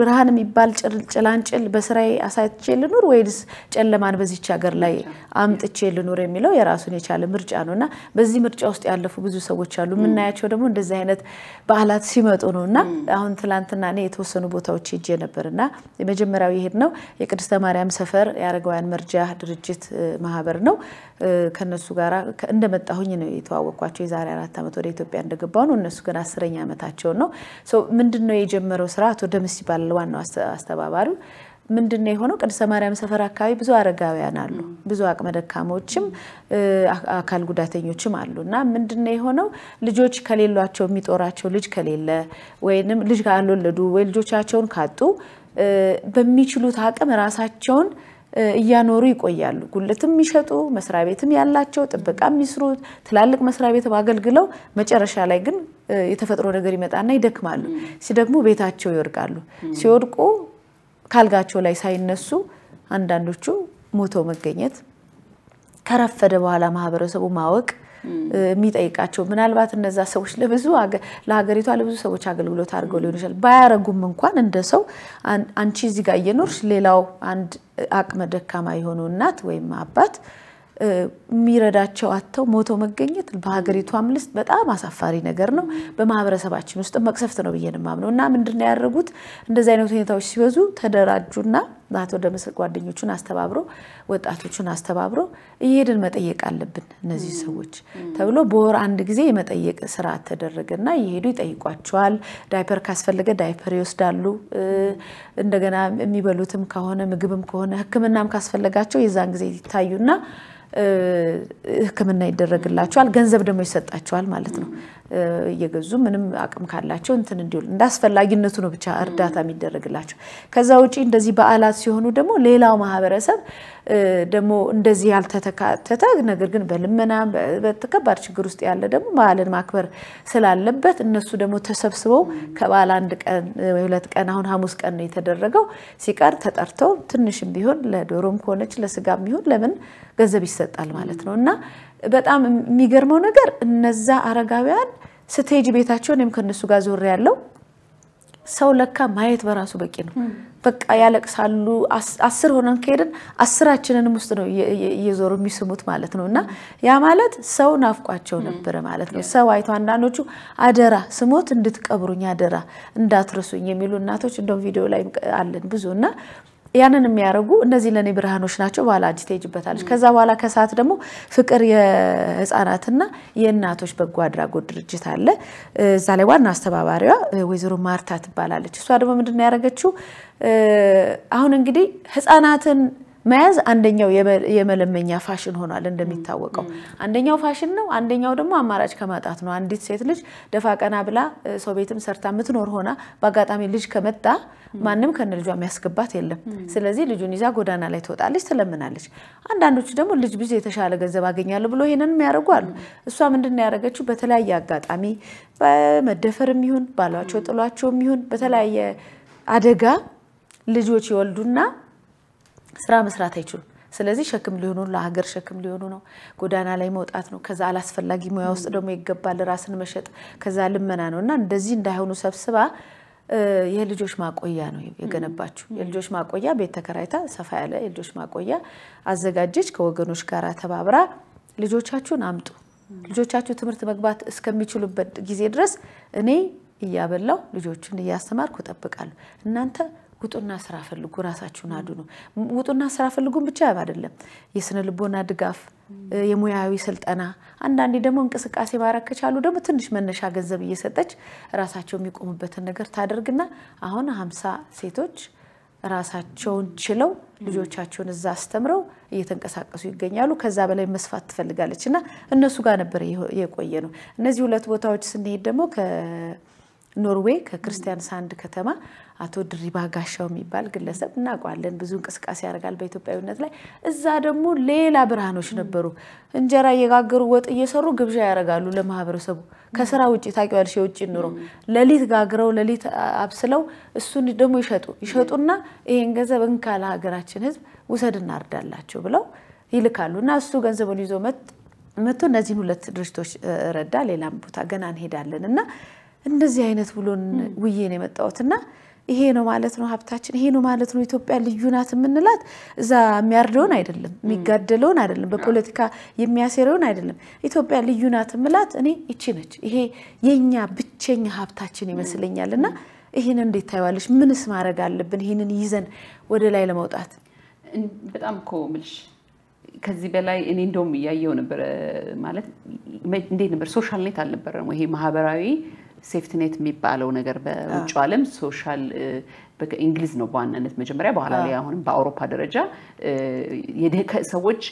ብርሃን የሚባል ጭላንጭል በስራዬ አሳይቼ ልኑር ወይስ ጨለማን በዚች ሀገር ላይ አምጥቼ ልኑር የሚለው የራሱን የቻለ ምርጫ ነው እና በዚህ ምርጫ ውስጥ ያለፉ ብዙ ሰዎች አሉ። የምናያቸው ደግሞ እንደዚህ አይነት በዓላት ሲመጡ ነው እና አሁን ትላንትና እኔ የተወሰኑ ቦታዎች ሄጄ ነበር እና የመጀመሪያው የሄድነው ነው የቅድስተ ማርያም ሰፈር የአረጋውያን መርጃ ድርጅት ማህበር ነው። ከነሱ ጋር እንደመጣሁኝ ነው የተዋወቅኳቸው። የዛሬ አራት ዓመት ወደ ኢትዮጵያ እንደገባሁ ነው። እነሱ ግን አስረኛ ዓመታቸውን ነው። ምንድን ነው የጀመረው ስራ አቶ ደምስ ይባላል ዋናው አስተባባሪው። ምንድን ነው የሆነው? ቅድስተ ማርያም ሰፈር አካባቢ ብዙ አረጋውያን አሉ፣ ብዙ አቅመ ደካሞችም አካል ጉዳተኞችም አሉ። እና ምንድን ነው የሆነው? ልጆች ከሌሏቸው የሚጦራቸው ልጅ ከሌለ ወይም ልጅ ካልወለዱ ወይ ልጆቻቸውን ካጡ በሚችሉት አቅም ራሳቸውን እያኖሩ ይቆያሉ። ጉልትም የሚሸጡ መስሪያ ቤትም ያላቸው ጥበቃ የሚስሩ ትላልቅ መስሪያ ቤት አገልግለው መጨረሻ ላይ ግን የተፈጥሮ ነገር ይመጣና ይደክማሉ። ደግሞ ቤታቸው ይወድቃሉ። ሲወድቁ ካልጋቸው ላይ ሳይነሱ አንዳንዶቹ ሞተው መገኘት ከረፈደ በኋላ ማህበረሰቡ ማወቅ የሚጠይቃቸው ምናልባት እነዛ ሰዎች ለብዙ ለሀገሪቷ ለብዙ ሰዎች አገልግሎት አድርገው ሊሆን ይችላል። ባያረጉም እንኳን እንደ ሰው አንቺ እዚህ ጋር እየኖርሽ ሌላው አንድ አቅመ ደካማ የሆኑ እናት ወይም አባት የሚረዳቸው አተው ሞቶ መገኘት በሀገሪቷም ልስጥ በጣም አሳፋሪ ነገር ነው። በማህበረሰባችን ውስጥ መቅሰፍት ነው ብዬ ነው የማምነው እና ምንድን ያደረጉት እንደዚህ አይነት ሁኔታዎች ሲበዙ ተደራጁና ናት ወደ ጓደኞቹን አስተባብሮ ወጣቶቹን አስተባብሮ እየሄድን መጠየቅ አለብን እነዚህ ሰዎች ተብሎ በወር አንድ ጊዜ የመጠየቅ ስራ ተደረገና እየሄዱ ይጠይቋቸዋል። ዳይፐር ካስፈለገ ዳይፐር ይወስዳሉ። እንደገና የሚበሉትም ከሆነ ምግብም ከሆነ ሕክምናም ካስፈለጋቸው የዛን ጊዜ ይታዩና ህክምና ይደረግላቸዋል። ገንዘብ ደግሞ ይሰጣቸዋል ማለት ነው። እየገዙ ምንም አቅም ካላቸው እንትን እንዲውል እንደ አስፈላጊነቱ ነው ብቻ እርዳታ የሚደረግላቸው። ከዛ ውጪ እንደዚህ በዓላት አካላት ሲሆኑ ደግሞ ሌላው ማህበረሰብ ደግሞ እንደዚህ ያልተተካተተ ነገር ግን በልመና በከባድ ችግር ውስጥ ያለ ደግሞ በዓልን ማክበር ስላለበት እነሱ ደግሞ ተሰብስበው ከበዓል አንድ ቀን ሁለት ቀን አሁን ሐሙስ ቀን ነው የተደረገው ሲቀር ተጠርተው ትንሽም ቢሆን ለዶሮም ከሆነች ለስጋም ቢሆን ለምን ገንዘብ ይሰጣል ማለት ነው እና በጣም የሚገርመው ነገር እነዛ አረጋውያን ስቴጅ ቤታቸውን ወይም ከእነሱ ጋር ዞር ያለው ሰው ለካ ማየት በራሱ በቂ ነው። በቃ ያለቅሳሉ። አስር ሆነን ከሄድን አስራችንንም ውስጥ ነው እየዞሩ የሚስሙት ማለት ነው። እና ያ ማለት ሰው ናፍቋቸው ነበረ ማለት ነው። ሰው አይቶ አንዳንዶቹ አደራ ስሞት እንድትቀብሩኝ አደራ እንዳትረሱኝ የሚሉ እናቶች እንደውም ቪዲዮ ላይ አለን ብዙ እና ያንን የሚያደርጉ እነዚህ ለእኔ ብርሃኖች ናቸው። በኋላ እጅ ትሄጅበታለች። ከዛ በኋላ ከሰዓት ደግሞ ፍቅር የህፃናትና የእናቶች በጎ አድራጎት ድርጅት አለ። እዛ ላይ ዋና አስተባባሪዋ ወይዘሮ ማርታ ትባላለች። እሷ ደግሞ ምንድን ያደረገችው አሁን እንግዲህ ህፃናትን መያዝ አንደኛው የመለመኛ ፋሽን ሆኗል። እንደሚታወቀው አንደኛው ፋሽን ነው፣ አንደኛው ደግሞ አማራጭ ከማጣት ነው። አንዲት ሴት ልጅ ደፋ ቀና ብላ ሰው ቤትም ሰርታ የምትኖር ሆና በአጋጣሚ ልጅ ከመጣ ማንም ከነ ልጇ የሚያስገባት የለም። ስለዚህ ልጁን ይዛ ጎዳና ላይ ትወጣለች፣ ትለምናለች። አንዳንዶቹ ደግሞ ልጅ ብዙ የተሻለ ገንዘብ አገኛለሁ ብሎ ይሄንን የሚያደርጉ አሉ። እሷ ምንድን ያደረገችው በተለያየ አጋጣሚ በመደፈርም ይሁን ባሏቸው ጥሏቸውም ይሁን በተለያየ አደጋ ልጆች ይወልዱና ስራ መስራት አይችሉም። ስለዚህ ሸክም ሊሆኑ ለሀገር ሸክም ሊሆኑ ነው። ጎዳና ላይ መውጣት ነው። ከዛ አላስፈላጊ ሙያ ውስጥ ደግሞ ይገባል ራስን መሸጥ፣ ከዛ ልመና ነው እና እንደዚህ እንዳይሆኑ ሰብስባ የልጆች ማቆያ ነው የገነባችው። የልጆች ማቆያ ቤት ተከራይታ ሰፋ ያለ የልጆች ማቆያ አዘጋጀች። ከወገኖች ጋር ተባብራ ልጆቻችሁን አምጡ፣ ልጆቻችሁ ትምህርት መግባት እስከሚችሉበት ጊዜ ድረስ እኔ እያበላው ልጆችን እያስተማርኩ እጠብቃለሁ እናንተ ውጡና ስራ ፈልጉ፣ ራሳችሁን አድኑ። ውጡና ስራ ፈልጉን ብቻ አይደለም፣ የስነ ልቦና ድጋፍ፣ የሙያዊ ስልጠና፣ አንዳንዴ ደግሞ እንቅስቃሴ ማድረግ ከቻሉ ደግሞ ትንሽ መነሻ ገንዘብ እየሰጠች ራሳቸው የሚቆሙበትን ነገር ታደርግና አሁን ሀምሳ ሴቶች ራሳቸውን ችለው ልጆቻቸውን እዛ አስተምረው እየተንቀሳቀሱ ይገኛሉ። ከዛ በላይ መስፋት ትፈልጋለች እና እነሱ ጋር ነበር የቆየ ነው። እነዚህ ሁለት ቦታዎች ስንሄድ ደግሞ ኖርዌይ ከክርስቲያን ሳንድ ከተማ አቶ ድሪባ ጋሻው የሚባል ግለሰብ እናውቀዋለን። ብዙ እንቅስቃሴ ያደርጋል በኢትዮጵያዊነት ላይ። እዛ ደግሞ ሌላ ብርሃኖች ነበሩ። እንጀራ እየጋገሩ ወጥ እየሰሩ ግብዣ ያደርጋሉ ለማህበረሰቡ ከስራ ውጭ ታውቂዋለሽ፣ የውጭ ኑሮ ለሊት ጋግረው ለሊት አብስለው እሱን ደግሞ ይሸጡ ይሸጡና ይሄን ገንዘብ እንካ ለሀገራችን ህዝብ ውሰድ እናርዳላቸው ብለው ይልካሉ እና እሱ ገንዘቡን ይዞ መጥቶ እነዚህን ሁለት ድርጅቶች ረዳ። ሌላም ቦታ ገና እንሄዳለን እና እንደዚህ አይነት ብሎን ውዬ ነው የመጣሁት እና ይሄ ነው ማለት ነው ሀብታችን፣ ይሄ ነው ማለት ነው ኢትዮጵያ ልዩ ናት የምንላት እዛ የሚያርደውን አይደለም፣ የሚጋደለውን አይደለም፣ በፖለቲካ የሚያሴረውን አይደለም። ኢትዮጵያ ልዩ ናት የምላት እኔ እቺ ነች። ይሄ የኛ ብቸኛ ሀብታችን ይመስለኛል። እና ይህን እንዴት ታይዋለች? ምንስ ማድረግ አለብን? ይህንን ይዘን ወደ ላይ ለመውጣት በጣም እኮ ምልሽ ከዚህ በላይ እኔ እንደውም እያየው ነበረ ማለት እንዴት ነበር ሶሻል ኔት አልነበረም ይሄ ማህበራዊ ሴፍትኔት የሚባለው ነገር በውጭ ዓለም ሶሻል እንግሊዝ ነው በዋናነት መጀመሪያ፣ በኋላ ላይ አሁንም በአውሮፓ ደረጃ ሰዎች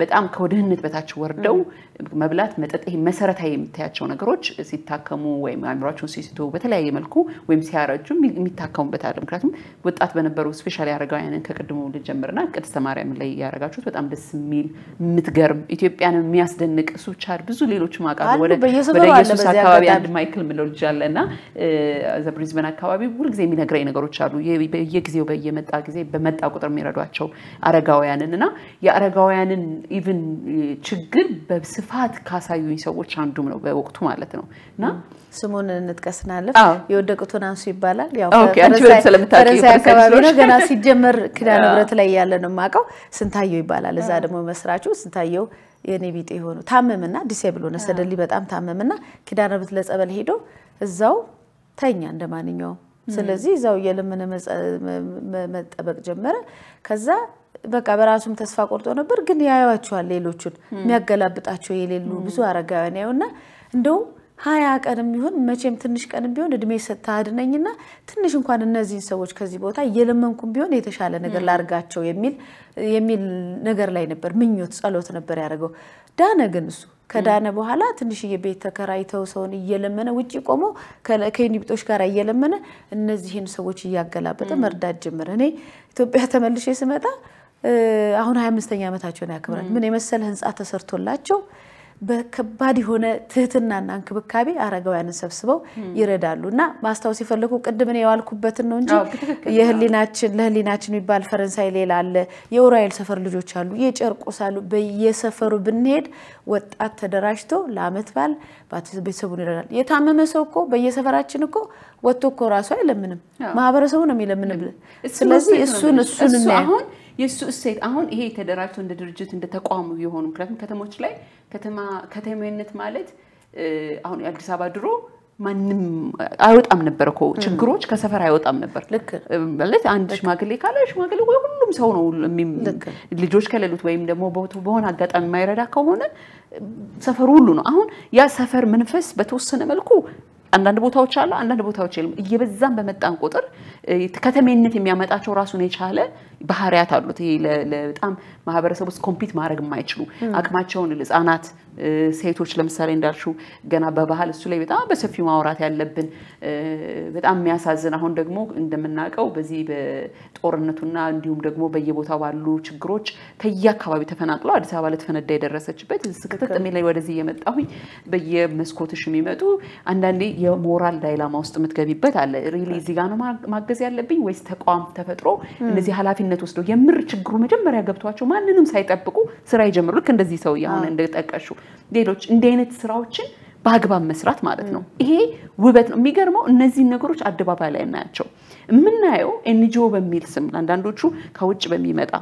በጣም ከወደህነት በታች ወርደው መብላት፣ መጠጥ፣ ይሄ መሰረታዊ የምታያቸው ነገሮች ሲታከሙ ወይም አእምሯቸውን ሲስቱ በተለያየ መልኩ ወይም ሲያረጁ የሚታከሙበት አለ። ምክንያቱም ወጣት በነበሩ ስፔሻሊ አረጋውያንን ከቅድሙ ልጀምርና ቅድስተ ማርያም ላይ ያረጋችሁት በጣም ደስ የሚል የምትገርም ኢትዮጵያን የሚያስደንቅ እሱ ብቻ ብዙ ሌሎች ማቃሉ ወደ ኢየሱስ አካባቢ አንድ ማይክል ምለው ልጅ አለ እና ብሪዝበን አካባቢ ሁልጊዜ የሚነግረኝ ነገሮች አሉ። በየጊዜው በየመጣ ጊዜ በመጣ ቁጥር የሚረዷቸው አረጋውያንን እና የአረጋውያንን ኢቭን ችግር በስፍ ስፋት ካሳዩኝ ሰዎች አንዱም ነው በወቅቱ ማለት ነው እና ስሙን እንጥቀስ እናለፍ። የወደቁትን አንሱ ይባላል። ፈረንሳይ አካባቢ ነው። ገና ሲጀመር ኪዳነ ምሕረት ላይ ያለ ነው የማውቀው። ስንታየው ይባላል። እዛ ደግሞ መስራቹ ስንታየው የኔ ቢጤ የሆኑ ታመምና ዲሴብል ሆነ ሰደሊ በጣም ታመምና ኪዳነ ምሕረት ለጸበል ሄዶ እዛው ተኛ እንደ ማንኛውም። ስለዚህ እዛው የልምን መጠበቅ ጀመረ። ከዛ በቃ በራሱም ተስፋ ቆርጦ ነበር፣ ግን ያዩዋቸዋል። ሌሎቹን የሚያገላብጣቸው የሌሉ ብዙ አረጋውያን ያዩና እንደውም ሀያ ቀንም ቢሆን መቼም ትንሽ ቀንም ቢሆን እድሜ ስታድነኝና ትንሽ እንኳን እነዚህን ሰዎች ከዚህ ቦታ እየለመንኩም ቢሆን የተሻለ ነገር ላርጋቸው የሚል ነገር ላይ ነበር ምኞት፣ ጸሎት ነበር ያደረገው። ዳነ ግን እሱ ከዳነ በኋላ ትንሽዬ ቤት ተከራይተው ሰውን እየለመነ ውጭ ቆሞ ከዩኒቢጦች ጋር እየለመነ እነዚህን ሰዎች እያገላበጠ መርዳት ጀመረ። እኔ ኢትዮጵያ ተመልሼ ስመጣ አሁን 25 አምስተኛ ዓመታቸውን ያክብራል። ምን የመሰለ ህንፃ ተሰርቶላቸው በከባድ የሆነ ትህትናና እንክብካቤ አረጋውያንን ሰብስበው ይረዳሉ እና ማስታወስ የፈለኩ ቅድም እኔ የዋልኩበትን ነው እንጂ የህሊናችን ለህሊናችን የሚባል ፈረንሳይ ሌላ አለ፣ የኡራኤል ሰፈር ልጆች አሉ፣ የጨርቆስ አሉ። በየሰፈሩ ብንሄድ ወጣት ተደራጅቶ ለአመት በዓል ቤተሰቡን ይረዳል። የታመመ ሰው እኮ በየሰፈራችን እኮ ወጥቶ እኮ ራሱ አይለምንም፣ ማህበረሰቡ ነው የሚለምንብን። ስለዚህ እሱን እሱን አሁን የእሱ እሴት አሁን ይሄ ተደራጅቶ እንደ ድርጅት እንደ ተቋሙ የሆኑ ምክንያቱም ከተሞች ላይ ከተማነት ማለት አሁን የአዲስ አበባ ድሮ ማንም አይወጣም ነበር እኮ ችግሮች ከሰፈር አይወጣም ነበር። ማለት አንድ ሽማግሌ ካለ ሽማግሌ ወይ ሁሉም ሰው ነው። ልጆች ከሌሉት ወይም ደግሞ በሆነ አጋጣሚ የማይረዳ ከሆነ ሰፈሩ ሁሉ ነው። አሁን ያ ሰፈር መንፈስ በተወሰነ መልኩ አንዳንድ ቦታዎች አለ፣ አንዳንድ ቦታዎች የለም። እየበዛም በመጣን ቁጥር ከተሜነት የሚያመጣቸው ራሱን የቻለ ባህሪያት አሉት። ይሄ በጣም ማህበረሰብ ውስጥ ኮምፒት ማድረግ የማይችሉ አቅማቸውን ህጻናት፣ ሴቶች ለምሳሌ እንዳልሽው ገና በባህል እሱ ላይ በጣም በሰፊው ማውራት ያለብን በጣም የሚያሳዝን አሁን ደግሞ እንደምናውቀው በዚህ በጦርነቱና እንዲሁም ደግሞ በየቦታው ባሉ ችግሮች ከየአካባቢ ተፈናቅለው አዲስ አበባ ለተፈነዳ የደረሰችበት ስክትጥ ላይ ወደዚህ እየመጣሁኝ በየመስኮትሽ የሚመጡ አንዳንዴ የሞራል ዳይላማ ውስጥ የምትገቢበት አለ። ሪሊ እዚህ ነው ማገዝ ያለብኝ ወይስ ተቋም ተፈጥሮ እነዚህ ኃላፊ ኃላፊነት ወስደው የምር ችግሩ መጀመሪያ ገብቷቸው ማንንም ሳይጠብቁ ስራ ይጀምሩ። ልክ እንደዚህ ሰው አሁን እንደጠቀሹ ሌሎች እንዲህ አይነት ስራዎችን በአግባብ መስራት ማለት ነው። ይሄ ውበት ነው። የሚገርመው እነዚህን ነገሮች አደባባይ ላይ እናያቸው የምናየው ኤንጂኦ በሚል ስም አንዳንዶቹ ከውጭ በሚመጣ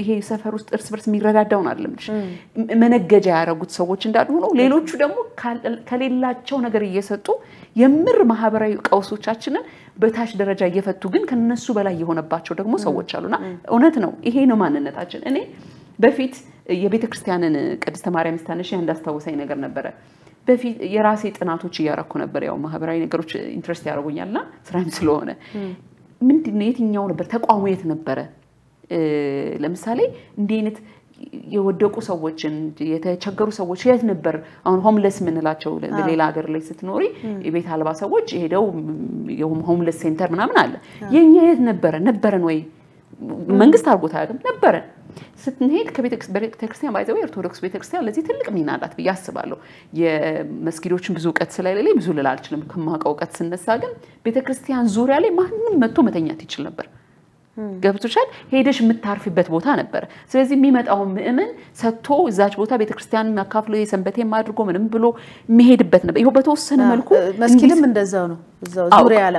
ይሄ ሰፈር ውስጥ እርስ በርስ የሚረዳዳውን አይደለምሽ መነገጃ ያደረጉት ሰዎች እንዳሉ ሆኖ ሌሎቹ ደግሞ ከሌላቸው ነገር እየሰጡ የምር ማህበራዊ ቀውሶቻችንን በታች ደረጃ እየፈቱ ግን ከነሱ በላይ የሆነባቸው ደግሞ ሰዎች አሉና እውነት ነው። ይሄ ነው ማንነታችን። እኔ በፊት የቤተ ክርስቲያንን ቅድስተ ማርያም ስታነሽ እንዳስታወሳኝ ነገር ነበረ። በፊት የራሴ ጥናቶች እያረኩ ነበር። ያው ማህበራዊ ነገሮች ኢንትረስት ያደርጉኛልና ስራም ስለሆነ ምንድነው የትኛው ነበር ተቋሙ የት ነበረ? ለምሳሌ እንዲህ አይነት የወደቁ ሰዎችን የተቸገሩ ሰዎች የት ነበር አሁን ሆምለስ የምንላቸው በሌላ ሀገር ላይ ስትኖሪ የቤት አልባ ሰዎች ሄደው ሆምለስ ሴንተር ምናምን አለ። የኛ የት ነበረ ነበረን ወይ መንግስት አድርጎት አያውቅም ነበረን ስትንሄድ ከቤተክርስቲያን ባይዘ ኦርቶዶክስ ቤተክርስቲያን ለዚህ ትልቅ ሚና አላት ብዬ አስባለሁ። የመስጊዶችን ብዙ እውቀት ስለሌለኝ ብዙ ልል አልችልም። ከማውቀው እውቀት ስነሳ ግን ቤተክርስቲያን ዙሪያ ላይ ማንም መጥቶ መተኛት ይችል ነበር። ገብቶሻል። ሄደሽ የምታርፊበት ቦታ ነበር። ስለዚህ የሚመጣውን ምእምን ሰጥቶ እዛች ቦታ ቤተክርስቲያን አካፍሎ የሰንበቴ አድርጎ ምንም ብሎ የሚሄድበት ነበር። ይኸው በተወሰነ መልኩ መስኪድም እንደዛው ነው። እዛው ዙሪያ ላ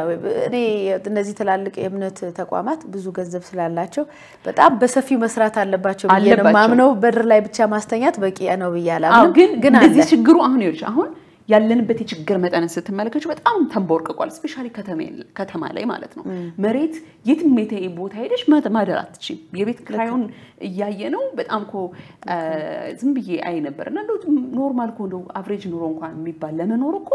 እኔ እነዚህ ትላልቅ የእምነት ተቋማት ብዙ ገንዘብ ስላላቸው በጣም በሰፊው መስራት አለባቸው ብዬ ነው ማምነው። በድር ላይ ብቻ ማስተኛት በቂ ነው ብያለሁ። ግን ግን እንደዚህ ችግሩ አሁን ይኸውልሽ አሁን ያለንበት የችግር መጠንን ስትመለከች በጣም ተንቦርቅቋል። ስፔሻሊ ከተማ ላይ ማለት ነው። መሬት የትም የተ ቦታ ሄደች ማደር አትችም። የቤት ክራዩን እያየ ነው። በጣም እኮ ዝም ብዬ አይ ነበር እና ኖርማል እኮ እንደው አቨሬጅ ኑሮ እንኳን የሚባል ለመኖር እኮ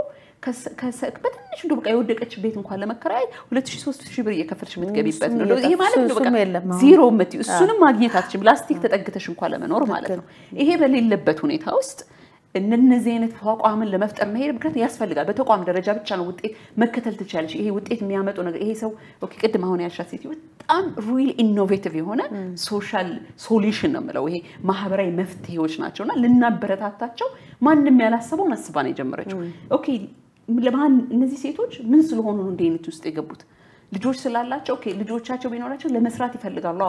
በትንሽ እንደው በቃ የወደቀች ቤት እንኳን ለመከራየት ሁለት ሺህ ሶስት ሺህ ብር እየከፈልሽ የምትገቢበት ነው። ይሄ ማለት እንደው ዜሮ የምትይው እሱንም ማግኘት አትችም። ላስቲክ ተጠግተሽ እንኳን ለመኖር ማለት ነው። ይሄ በሌለበት ሁኔታ ውስጥ እነዚህ አይነት ተቋምን ለመፍጠር መሄድ ምክንያት ያስፈልጋል። በተቋም ደረጃ ብቻ ነው ውጤት መከተል ትችላለች። ይሄ ውጤት የሚያመጡ ነገር ይሄ ሰው ቅድም አሁን ያልሻት ሴት በጣም ሪል ኢኖቬቲቭ የሆነ ሶሻል ሶሉሽን ነው የምለው። ይሄ ማህበራዊ መፍትሄዎች ናቸው እና ልናበረታታቸው ማንም ያላሰበውን አስባ ነው የጀመረችው። ኦኬ፣ ለማን እነዚህ ሴቶች ምን ስለሆኑ ነው እንዲህ አይነት ውስጥ የገቡት? ልጆች ስላላቸው ልጆቻቸው ቢኖራቸው ለመስራት ይፈልጋሉ።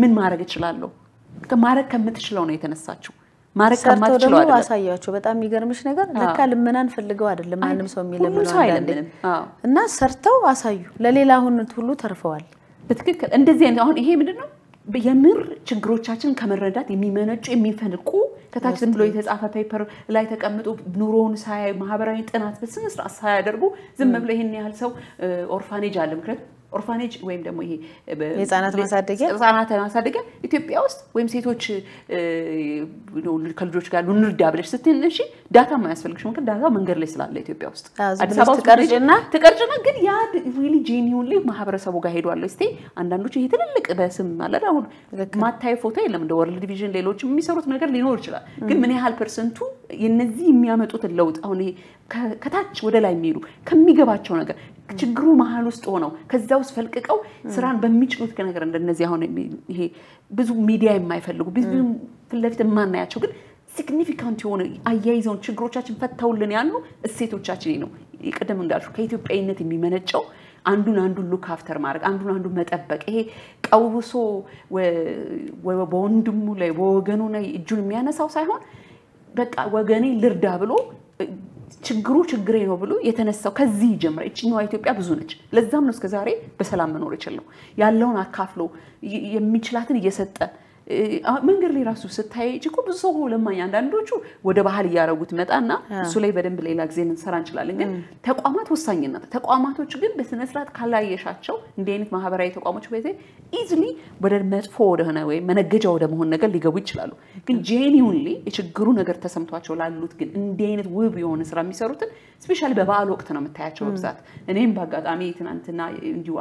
ምን ማድረግ እችላለሁ? ማድረግ ከምትችለው ነው የተነሳችው። ማድረግ ከማትችለው ደግሞ አሳያቸው። በጣም የሚገርምሽ ነገር ለካ ልመናን ፈልገው አይደለም ማንም ሰው የሚለምነው አንዳንዴ እና ሰርተው አሳዩ። ለሌላ አሁን ሁሉ ተርፈዋል። በትክክል እንደዚህ አይነት አሁን ይሄ ምንድን ነው የምር ችግሮቻችን ከመረዳት የሚመነጩ የሚፈልቁ ከታች ዝም ብሎ የተጻፈ ፔፐር ላይ ተቀምጦ ኑሮውን ሳያዩ ማህበራዊ ጥናት በስነ ሳያደርጉ ዝም ብሎ ይህን ያህል ሰው ኦርፋኔጅ አለ ምክንያቱም ኦርፋኔጅ ወይም ደግሞ ይሄ ህጻናት ማሳደጊያ ህጻናት ማሳደጊያ ኢትዮጵያ ውስጥ ወይም ሴቶች ከልጆች ጋር ልንርዳ ብለሽ ስትል እሺ ዳታ የማያስፈልግሽ ምክር ዳታ መንገድ ላይ ስላለ ኢትዮጵያ ውስጥ አዲስ አበባ ትቀርጭና ትቀርጭና ግን ያ ሪሊ ጄኒውንሊ ማህበረሰቡ ጋር ሄዷለሁ እስቴ አንዳንዶች ይሄ ትልልቅ በስም አለ አሁን ማታየ ፎቶ የለም እንደ ወርልድ ዲቪዥን ሌሎች የሚሰሩት ነገር ሊኖር ይችላል ግን ምን ያህል ፐርሰንቱ የነዚህ የሚያመጡትን ለውጥ አሁን ይሄ ከታች ወደ ላይ የሚሄዱ ከሚገባቸው ነገር ችግሩ መሀል ውስጥ ሆነው ከዛ ውስጥ ፈልቅቀው ስራን በሚችሉት ነገር እንደነዚህ አሁን ይሄ ብዙ ሚዲያ የማይፈልጉ ብዙ ፊት የማናያቸው ግን ሲግኒፊካንት የሆነ አያይዘውን ችግሮቻችን ፈተውልን ያሉ እሴቶቻችን ነው። ቅድም እንዳልሹ ከኢትዮጵያዊነት የሚመነጨው አንዱን አንዱን ሉክ አፍተር ማድረግ አንዱን አንዱ መጠበቅ፣ ይሄ ቀውሶ በወንድሙ ላይ በወገኑ ላይ እጁን የሚያነሳው ሳይሆን በቃ ወገኔ ልርዳ ብሎ ችግሩ ችግሬ ነው ብሎ የተነሳው ከዚህ ይጀምረ እችኛዋ ኢትዮጵያ ብዙ ነች። ለዛም ነው እስከዛሬ በሰላም መኖር የችለው ያለውን አካፍሎ የሚችላትን እየሰጠ መንገድ ላይ ራሱ ስታይ እኮ ብዙ ሰው ለማኝ አንዳንዶቹ ወደ ባህል እያደረጉት መጣና እሱ ላይ በደንብ ሌላ ጊዜ ልንሰራ እንችላለን። ግን ተቋማት ወሳኝነት ተቋማቶች ግን በስነስርዓት ካላየሻቸው እንዲህ አይነት ማህበራዊ ተቋሞች በ ኢዝሊ ወደ መጥፎ ወደሆነ ወይም መነገጃ ወደ መሆን ነገር ሊገቡ ይችላሉ። ግን ጄኒውንሊ የችግሩ ነገር ተሰምቷቸው ላሉት ግን እንዲህ አይነት ውብ የሆነ ስራ የሚሰሩትን ስፔሻሊ በበዓል ወቅት ነው የምታያቸው በብዛት። እኔም በአጋጣሚ ትናንትና እንዲሁ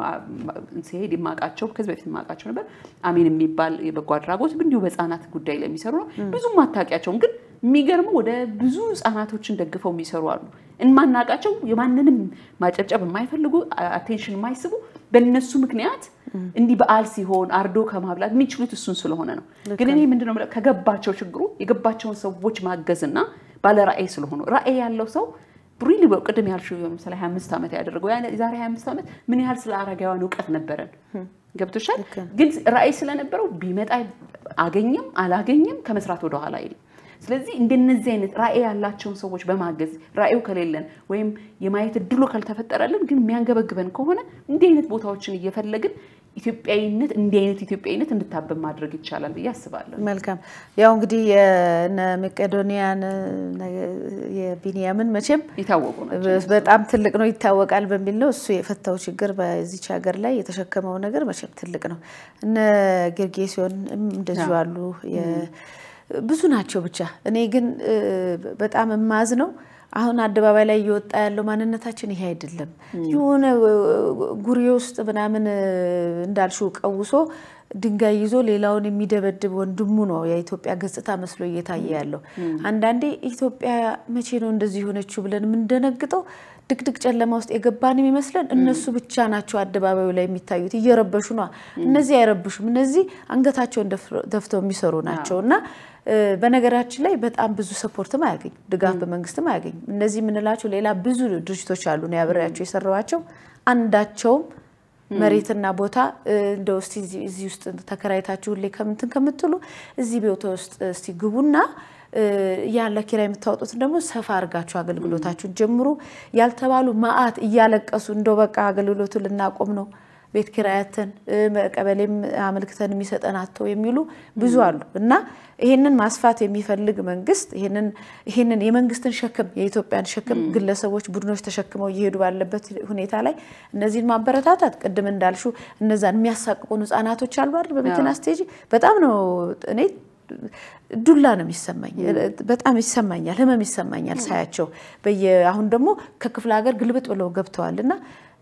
ሲሄድ የማውቃቸው ከዚህ በፊት የማውቃቸው ነበር አሜን የሚባል የበጎ አድራ አድራጎት እንዲሁ በህፃናት ጉዳይ ላይ የሚሰሩ ነው። ብዙም አታውቂያቸውም፣ ግን የሚገርመው ወደ ብዙ ህጻናቶችን ደግፈው የሚሰሩ አሉ። እማናውቃቸው የማንንም ማጨብጨብ የማይፈልጉ አቴንሽን የማይስቡ በእነሱ ምክንያት እንዲህ በዓል ሲሆን አርዶ ከማብላት የሚችሉት እሱን ስለሆነ ነው። ግን እኔ ምንድነው ከገባቸው ችግሩ የገባቸውን ሰዎች ማገዝና ባለ ራዕይ ስለሆኑ ራዕይ ያለው ሰው ሪሊ ቅድም ያልሽው ለምሳሌ 25 ዓመት ያደረገው የዛሬ 25 ዓመት ምን ያህል ስለ አረጋውያን እውቀት ነበረን? ገብቶሻል። ግን ራእይ ስለነበረው ቢመጣ አገኘም አላገኘም ከመስራት ወደኋላ ይል ስለዚህ እንደነዚህ አይነት ራእይ ያላቸውን ሰዎች በማገዝ ራእዩ ከሌለን ወይም የማየት እድሉ ካልተፈጠረልን ግን የሚያንገበግበን ከሆነ እንዲህ አይነት ቦታዎችን እየፈለግን ኢትዮጵያዊነት እንዲህ አይነት ኢትዮጵያዊነት እንድታብብ ማድረግ ይቻላል ብዬ አስባለሁ። መልካም ያው እንግዲህ የነ መቄዶኒያን የቢንያምን መቼም ነው፣ በጣም ትልቅ ነው ይታወቃል በሚል ነው እሱ የፈታው ችግር በዚች ሀገር ላይ የተሸከመው ነገር መቼም ትልቅ ነው። እነ ሲሆን እንደዚሁ አሉ። ብዙ ናቸው። ብቻ እኔ ግን በጣም እማዝ ነው አሁን አደባባይ ላይ እየወጣ ያለው ማንነታችን ይሄ አይደለም። የሆነ ጉሬ ውስጥ ምናምን እንዳልሽው ቀውሶ ድንጋይ ይዞ ሌላውን የሚደበድብ ወንድሙ ነው የኢትዮጵያ ገጽታ መስሎ እየታየ ያለው። አንዳንዴ ኢትዮጵያ መቼ ነው እንደዚህ የሆነችው ብለን የምንደነግጠው ድቅድቅ ጨለማ ውስጥ የገባን የሚመስለን እነሱ ብቻ ናቸው አደባባዩ ላይ የሚታዩት። እየረበሹ ነ እነዚህ አይረብሹም። እነዚህ አንገታቸውን ደፍተው የሚሰሩ ናቸው እና በነገራችን ላይ በጣም ብዙ ሰፖርትም አያገኝም፣ ድጋፍ በመንግስትም አያገኝም። እነዚህ የምንላቸው ሌላ ብዙ ድርጅቶች አሉ ነው ያበሬያቸው የሰራኋቸው አንዳቸውም መሬትና ቦታ እንደ ውስጥ እዚህ ውስጥ ተከራይታችሁ ሁሌ ከምንትን ከምትሉ እዚህ ቦታ ውስጥ እስቲ ግቡና ያለ ኪራይ የምታወጡትን ደግሞ ሰፋ አድርጋችሁ አገልግሎታችሁን ጀምሩ ያልተባሉ ማአት እያለቀሱ እንደው በቃ አገልግሎቱ ልናቆም ነው ቤት ኪራያትን ቀበሌም አመልክተን የሚሰጠን አጥተው የሚሉ ብዙ አሉ እና ይህንን ማስፋት የሚፈልግ መንግስት ይህንን የመንግስትን ሸክም የኢትዮጵያን ሸክም ግለሰቦች፣ ቡድኖች ተሸክመው እየሄዱ ባለበት ሁኔታ ላይ እነዚህን ማበረታታት ቅድም እንዳልሹ እነዛን የሚያሳቅቁን ህጻናቶች አሉ አይደል በመኪና ስቴጅ በጣም ነው እኔ ዱላ ነው የሚሰማኝ። በጣም ይሰማኛል፣ ህመም ይሰማኛል ሳያቸው። አሁን ደግሞ ከክፍለ ሀገር ግልብጥ ብለው ገብተዋል እና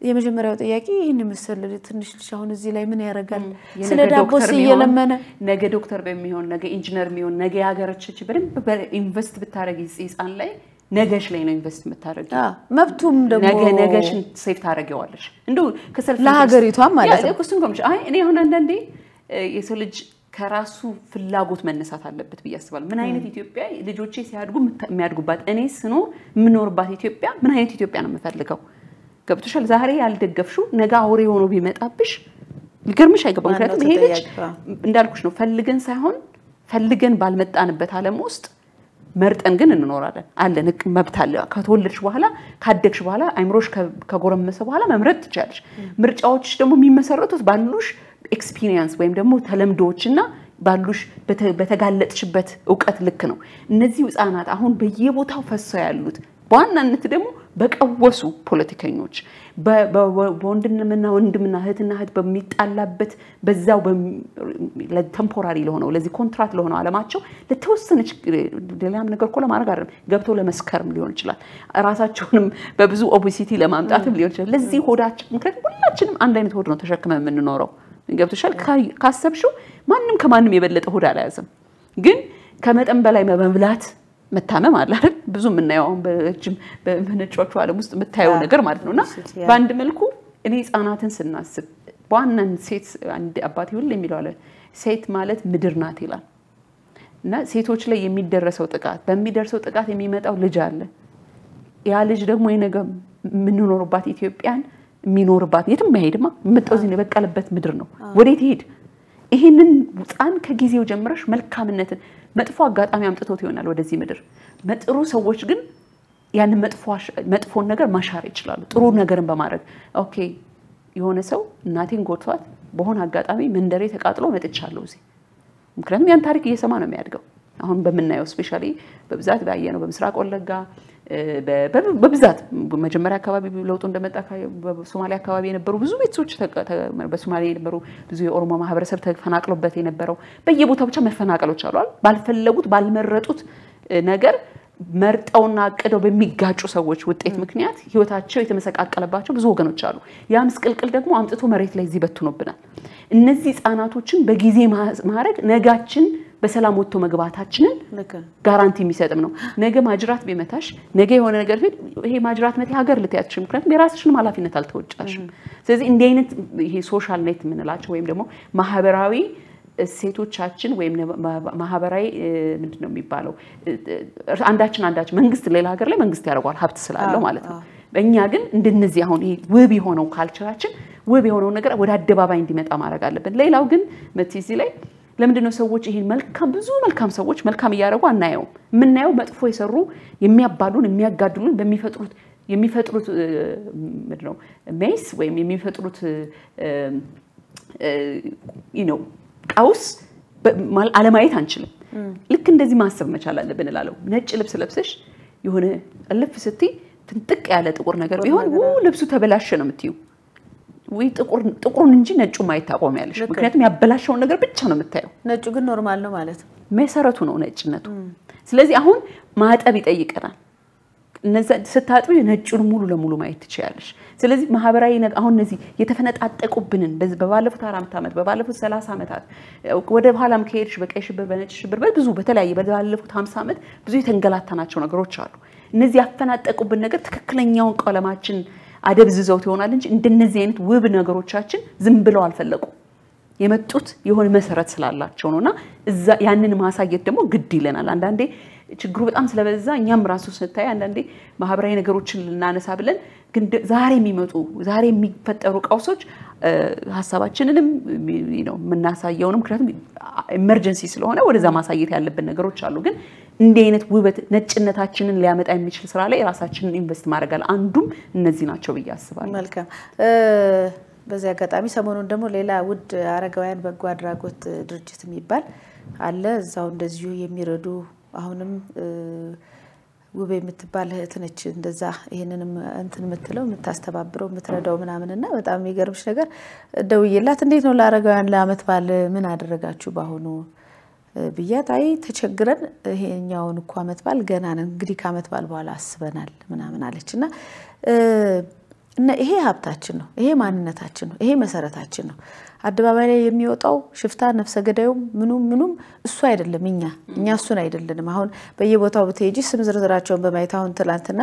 የመጀመሪያው ጥያቄ ይህን ምስል ትንሽ ልጅ አሁን እዚህ ላይ ምን ያደርጋል? ስለ ዳቦስ እየለመነ ነገ ዶክተር በሚሆን ነገ ኢንጂነር የሚሆን ነገ የሀገረች በደንብ በኢንቨስት ብታደረግ ህፃን ላይ ነገሽ ላይ ነው ኢንቨስት የምታደረግ። መብቱም ደግሞ ነገሽን ሴፍ ታደረገዋለሽ። እንደው ከሰልፍ ለሀገሪቷም ማለት ነው። እሱን ከምሽ አይ እኔ አሁን አንዳንዴ የሰው ልጅ ከራሱ ፍላጎት መነሳት አለበት ብዬ አስባለሁ። ምን አይነት ኢትዮጵያ ልጆቼ ሲያድጉ የሚያድጉባት እኔ ስኖ የምኖርባት ኢትዮጵያ ምን አይነት ኢትዮጵያ ነው የምፈልገው? ገብቶሻል። ዛሬ ያልደገፍሽው ነገ አውሬ ሆኖ ቢመጣብሽ ሊገርምሽ አይገባ። ምክንያቱም ይሄ ልጅ እንዳልኩሽ ነው ፈልገን ሳይሆን ፈልገን ባልመጣንበት ዓለም ውስጥ መርጠን ግን እንኖራለን። አለን መብት አለ። ከተወለድሽ በኋላ ካደግሽ በኋላ አይምሮሽ ከጎረመሰ በኋላ መምረጥ ትችላለሽ። ምርጫዎች ደግሞ የሚመሰረቱት ባሉሽ ኤክስፒሪየንስ ወይም ደግሞ ተለምዶዎችና ባሉሽ በተጋለጥሽበት እውቀት ልክ ነው። እነዚህ ህፃናት አሁን በየቦታው ፈሰው ያሉት በዋናነት ደግሞ በቀወሱ ፖለቲከኞች በወንድምና ወንድምና እህትና እህት በሚጣላበት በዛው ተምፖራሪ ለሆነው ለዚህ ኮንትራት ለሆነው አለማቸው ለተወሰነች ሌላም ነገር እኮ ለማድረግ አይደለም ገብተው ለመስከርም ሊሆን ይችላል። ራሳቸውንም በብዙ ኦቢሲቲ ለማምጣትም ሊሆን ይችላል። ለዚህ ሆዳችን ምክንያቱም ሁላችንም አንድ አይነት ሆድ ነው ተሸክመ የምንኖረው። ገብቶሻል? ካሰብሽው ማንም ከማንም የበለጠ ሆድ አልያዘም። ግን ከመጠን በላይ በመብላት መታመም አለ አይደል? ብዙ የምናየው አሁን በእጅም በነጮቹ ዓለም ውስጥ የምታየው ነገር ማለት ነው። እና በአንድ መልኩ እኔ ህፃናትን ስናስብ በዋናን ሴት አንድ አባቴ ሁሌ የሚለው አለ ሴት ማለት ምድር ናት ይላል እና ሴቶች ላይ የሚደረሰው ጥቃት በሚደርሰው ጥቃት የሚመጣው ልጅ አለ። ያ ልጅ ደግሞ የነገ የምንኖርባት ኢትዮጵያን የሚኖርባት የትም አይሄድማ። የምጠው እዚህ የበቀለበት ምድር ነው። ወዴት ይሄድ? ይህንን ህፃን ከጊዜው ጀምረሽ መልካምነትን መጥፎ አጋጣሚ አምጥቶት ይሆናል ወደዚህ ምድር። መጥሩ ሰዎች ግን ያንን መጥፎን ነገር ማሻር ይችላሉ። ጥሩ ነገርን በማድረግ ኦኬ፣ የሆነ ሰው እናቴን ጎድቷት በሆነ አጋጣሚ መንደሬ ተቃጥሎ መጥቻለሁ እዚህ። ምክንያቱም ያን ታሪክ እየሰማ ነው የሚያድገው። አሁን በምናየው ስፔሻሊ በብዛት ባየ ነው በምስራቅ ወለጋ በብዛት መጀመሪያ አካባቢ ለውጡ እንደመጣ በሶማሌ አካባቢ የነበሩ ብዙ ቤተሰቦች በሶማሌ የነበሩ ብዙ የኦሮሞ ማህበረሰብ ተፈናቅሎበት የነበረው በየቦታው ብቻ መፈናቀሎች አሏል። ባልፈለጉት ባልመረጡት ነገር መርጠውና አቅደው በሚጋጩ ሰዎች ውጤት ምክንያት ህይወታቸው የተመሰቃቀለባቸው ብዙ ወገኖች አሉ። ያ ምስቅልቅል ደግሞ አምጥቶ መሬት ላይ እዚህ በትኖብናል። እነዚህ ህጻናቶችን በጊዜ ማድረግ ነጋችን በሰላም ወጥቶ መግባታችንን ጋራንቲ የሚሰጥም ነው። ነገ ማጅራት ቢመታሽ፣ ነገ የሆነ ነገር ቢል ይሄ ማጅራት መቴ ሀገር ልትያችሽ፣ ምክንያቱም የራስሽንም ኃላፊነት አልተወጫሽም። ስለዚህ እንዲህ አይነት ይሄ ሶሻል ኔት የምንላቸው ወይም ደግሞ ማህበራዊ እሴቶቻችን ወይም ማህበራዊ ምንድን ነው የሚባለው አንዳችን አንዳችን መንግስት ሌላ ሀገር ላይ መንግስት ያደርገዋል ሀብት ስላለው ማለት ነው። እኛ ግን እንደነዚህ አሁን ይሄ ውብ የሆነው ካልቸራችን ውብ የሆነውን ነገር ወደ አደባባይ እንዲመጣ ማድረግ አለብን። ሌላው ግን መቲ ላይ ለምንድን ነው ሰዎች ይሄን መልካም ብዙ መልካም ሰዎች መልካም እያደረጉ አናየውም? የምናየው መጥፎ የሰሩ የሚያባሉን የሚያጋድሉን በሚፈጥሩት የሚፈጥሩት ምንድነው ሜስ ወይም የሚፈጥሩት ነው ቀውስ አለማየት አንችልም። ልክ እንደዚህ ማሰብ መቻል አለብን እላለሁ። ነጭ ልብስ ለብሰሽ የሆነ እልፍ ስትይ ትንጥቅ ያለ ጥቁር ነገር ቢሆን ልብሱ ተበላሸ ነው የምትዩ። ወይ ጥቁሩን እንጂ ነጩ ማየት ታቆሚያለሽ። ምክንያቱም ያበላሸውን ነገር ብቻ ነው የምታየው። ነጩ ግን ኖርማል ነው ማለት ነው። መሰረቱ ነው ነጭነቱ። ስለዚህ አሁን ማጠብ ይጠይቀናል። እነዛ ስታጥቢ ነጩን ሙሉ ለሙሉ ማየት ትችላለሽ። ስለዚህ ማህበራዊ አሁን እነዚህ የተፈነጣጠቁብንን በዚህ በባለፉት አራት ዓመት በባለፉት ሰላሳ ዓመታት ወደ በኋላም ከሄድሽ በቀይ ሽብር በነጭ ሽብር በብዙ በተለያየ በባለፉት ሀምሳ ዓመት ብዙ የተንገላታናቸው ነገሮች አሉ። እነዚህ ያፈናጠቁብን ነገር ትክክለኛውን ቀለማችን አደብዝዘውት ይሆናል እንጂ እንደነዚህ አይነት ውብ ነገሮቻችን ዝም ብለው አልፈለቁም። የመጡት የሆነ መሰረት ስላላቸው ነው እና ያንን ማሳየት ደግሞ ግድ ይለናል። አንዳንዴ ችግሩ በጣም ስለበዛ እኛም ራሱ ስታይ አንዳንዴ ማህበራዊ ነገሮችን ልናነሳ ብለን ግን ዛሬ የሚመጡ ዛሬ የሚፈጠሩ ቀውሶች ሀሳባችንንም ነው የምናሳየውንም ምክንያቱም ኤመርጀንሲ ስለሆነ ወደዛ ማሳየት ያለብን ነገሮች አሉ። ግን እንዲህ አይነት ውበት ነጭነታችንን ሊያመጣ የሚችል ስራ ላይ ራሳችንን ኢንቨስት ማድረጋል። አንዱም እነዚህ ናቸው ብዬ አስባለሁ። መልካም። በዚህ አጋጣሚ ሰሞኑን ደግሞ ሌላ ውድ አረጋውያን በጎ አድራጎት ድርጅት የሚባል አለ። እዛው እንደዚሁ የሚረዱ አሁንም ውብ የምትባል እህት ነች እንደዛ ይህንንም እንትን የምትለው የምታስተባብረው የምትረዳው ምናምንና በጣም የሚገርምሽ ነገር ደውዬላት እንዴት ነው ለአረጋውያን ለአመት በዓል ምን አደረጋችሁ በአሁኑ ብያት፣ አይ ተቸግረን ይሄኛውን እኮ አመት በዓል ገና ነን እንግዲህ ከአመት በዓል በኋላ አስበናል ምናምን አለች እና እና ይሄ ሀብታችን ነው፣ ይሄ ማንነታችን ነው፣ ይሄ መሰረታችን ነው። አደባባይ ላይ የሚወጣው ሽፍታ፣ ነፍሰ ገዳዩም ምኑም ምኑም እሱ አይደለም። እኛ እኛ እሱን አይደለንም። አሁን በየቦታው ብትሄጂ ስም ዝርዝራቸውን በማየት አሁን ትላንትና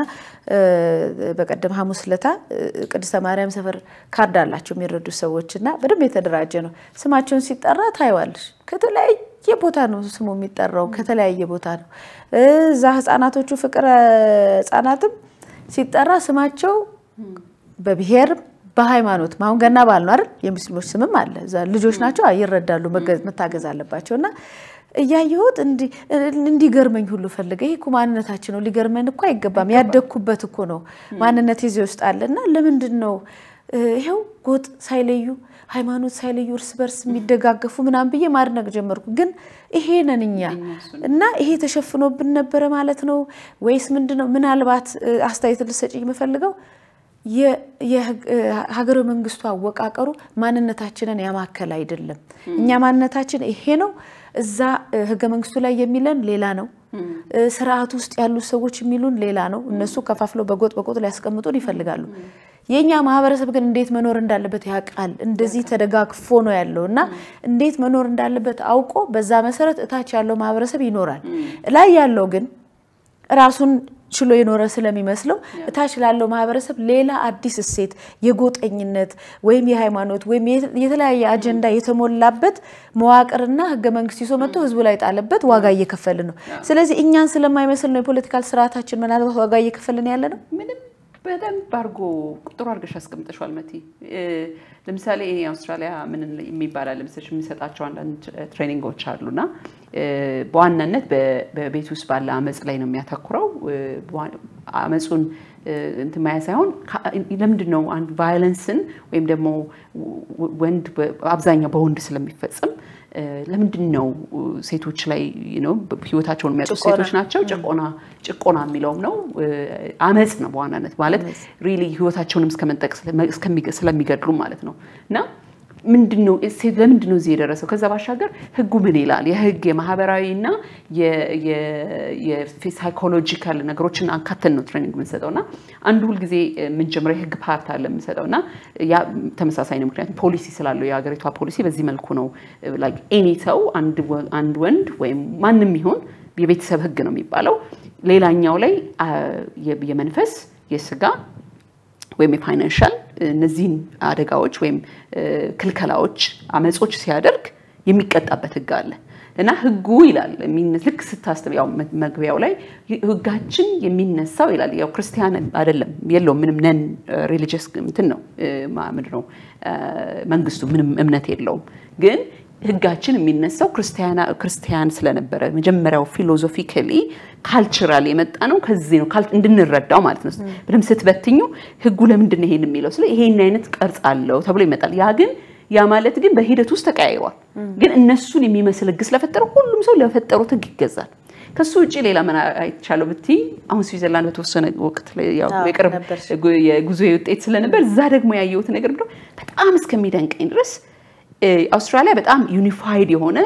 በቀደም ሐሙስ ለታ ቅድስተ ማርያም ሰፈር ካርድ አላቸው የሚረዱ ሰዎች እና በደንብ የተደራጀ ነው። ስማቸውን ሲጠራ ታይዋለሽ። ከተለያየ ቦታ ነው ስሙ የሚጠራው፣ ከተለያየ ቦታ ነው። እዛ ህጻናቶቹ ፍቅረ ህጻናትም ሲጠራ ስማቸው በብሔር በሃይማኖት አሁን ገና ባል ነው አይደል? የሙስሊሞች ስምም አለ እዛ ልጆች ናቸው ይረዳሉ፣ መታገዝ አለባቸው እና እያየሁት እንዲገርመኝ ሁሉ ፈልገ ይህ ማንነታችን ነው። ሊገርመን እኮ አይገባም። ያደግኩበት እኮ ነው ማንነት የዚህ ውስጥ አለ እና ለምንድን ነው ይኸው ጎጥ ሳይለዩ ሃይማኖት ሳይለዩ እርስ በርስ የሚደጋገፉ ምናምን ብዬ ማድነቅ ጀመርኩ። ግን ይሄ ነን እኛ እና ይሄ ተሸፍኖብን ነበረ ማለት ነው ወይስ ምንድን ነው? ምናልባት አስተያየት ልሰጭ የምፈልገው የሀገረ መንግስቱ አወቃቀሩ ማንነታችንን ያማከል አይደለም። እኛ ማንነታችን ይሄ ነው፣ እዛ ህገ መንግስቱ ላይ የሚለን ሌላ ነው። ስርዓት ውስጥ ያሉ ሰዎች የሚሉን ሌላ ነው። እነሱ ከፋፍለው በጎጥ በጎጥ ሊያስቀምጡን ይፈልጋሉ። የእኛ ማህበረሰብ ግን እንዴት መኖር እንዳለበት ያውቃል። እንደዚህ ተደጋግፎ ነው ያለው እና እንዴት መኖር እንዳለበት አውቆ በዛ መሰረት እታች ያለው ማህበረሰብ ይኖራል። ላይ ያለው ግን ራሱን ችሎ የኖረ ስለሚመስለው እታች ላለው ማህበረሰብ ሌላ አዲስ እሴት የጎጠኝነት ወይም የሃይማኖት ወይም የተለያየ አጀንዳ የተሞላበት መዋቅርና ህገ መንግስት ይዞ መጥቶ ህዝቡ ላይ ጣለበት። ዋጋ እየከፈልን ነው። ስለዚህ እኛን ስለማይመስል ነው የፖለቲካል ስርዓታችን ምናልባት ዋጋ እየከፈልን ያለ ነው። ምንም በደንብ አድርጎ ጥሩ አድርገሽ አስቀምጠሻል መቲ። ለምሳሌ ይሄ አውስትራሊያ ምን የሚባላል ለምሳሌ የሚሰጣቸው አንዳንድ ትሬኒንጎች አሉና በዋናነት በቤት ውስጥ ባለ አመፅ ላይ ነው የሚያተኩረው። አመፁን እንትን ማያ ሳይሆን ለምንድን ነው አንድ ቫዮለንስን ወይም ደግሞ ወንድ አብዛኛው በወንድ ስለሚፈጽም ለምንድን ነው ሴቶች ላይ ህይወታቸውን የሚያጡ ሴቶች ናቸው። ጭቆና ጭቆና የሚለውም ነው አመፅ ነው በዋናነት ማለት ሪሊ ህይወታቸውንም እስከመንጠቅ ስለሚገድሉ ማለት ነው እና ምንድን ነው ለምንድን ነው እዚህ የደረሰው? ከዛ ባሻገር ህጉ ምን ይላል? የህግ የማህበራዊና የሳይኮሎጂካል ነገሮችን አካተን ነው ትሬኒንግ የምንሰጠው እና አንዱ ሁልጊዜ የምንጀምረው የህግ ፓርት አለ የምንሰጠው እና ተመሳሳይ ነው። ምክንያቱም ፖሊሲ ስላለው የሀገሪቷ ፖሊሲ በዚህ መልኩ ነው። ኤኒ ሰው አንድ ወንድ ወይም ማንም ይሁን የቤተሰብ ህግ ነው የሚባለው። ሌላኛው ላይ የመንፈስ የስጋ ወይም የፋይናንሻል እነዚህን አደጋዎች ወይም ክልከላዎች፣ አመጾች ሲያደርግ የሚቀጣበት ህግ አለ እና ህጉ ይላል ልክ ስታስብ ያው መግቢያው ላይ ህጋችን የሚነሳው ይላል ያው ክርስቲያን አይደለም የለው ምንም ነን ሪሊጅስ እንትን ነው ምንድን ነው መንግስቱ ምንም እምነት የለውም ግን ህጋችን የሚነሳው ክርስቲያን ስለነበረ መጀመሪያው ፊሎዞፊካሊ ካልቸራል የመጣ ነው። ከዚህ ነው እንድንረዳው ማለት ነው። በደምብ ስትበትኙ ህጉ ለምንድን ይሄን የሚለው ስለ ይሄን አይነት ቅርጽ አለው ተብሎ ይመጣል። ያ ግን ያ ማለት ግን በሂደት ውስጥ ተቀያይሯል። ግን እነሱን የሚመስል ህግ ስለፈጠረ ሁሉም ሰው ለፈጠሩት ህግ ይገዛል። ከሱ ውጭ ሌላ ምን አይቻለሁ ብቲ አሁን ስዊዘርላንድ በተወሰነ ወቅት የቅርብ የጉዞ ውጤት ስለነበር እዛ ደግሞ ያየሁት ነገር ብሎ በጣም እስከሚደንቀኝ ድረስ አውስትራሊያ በጣም ዩኒፋይድ የሆነ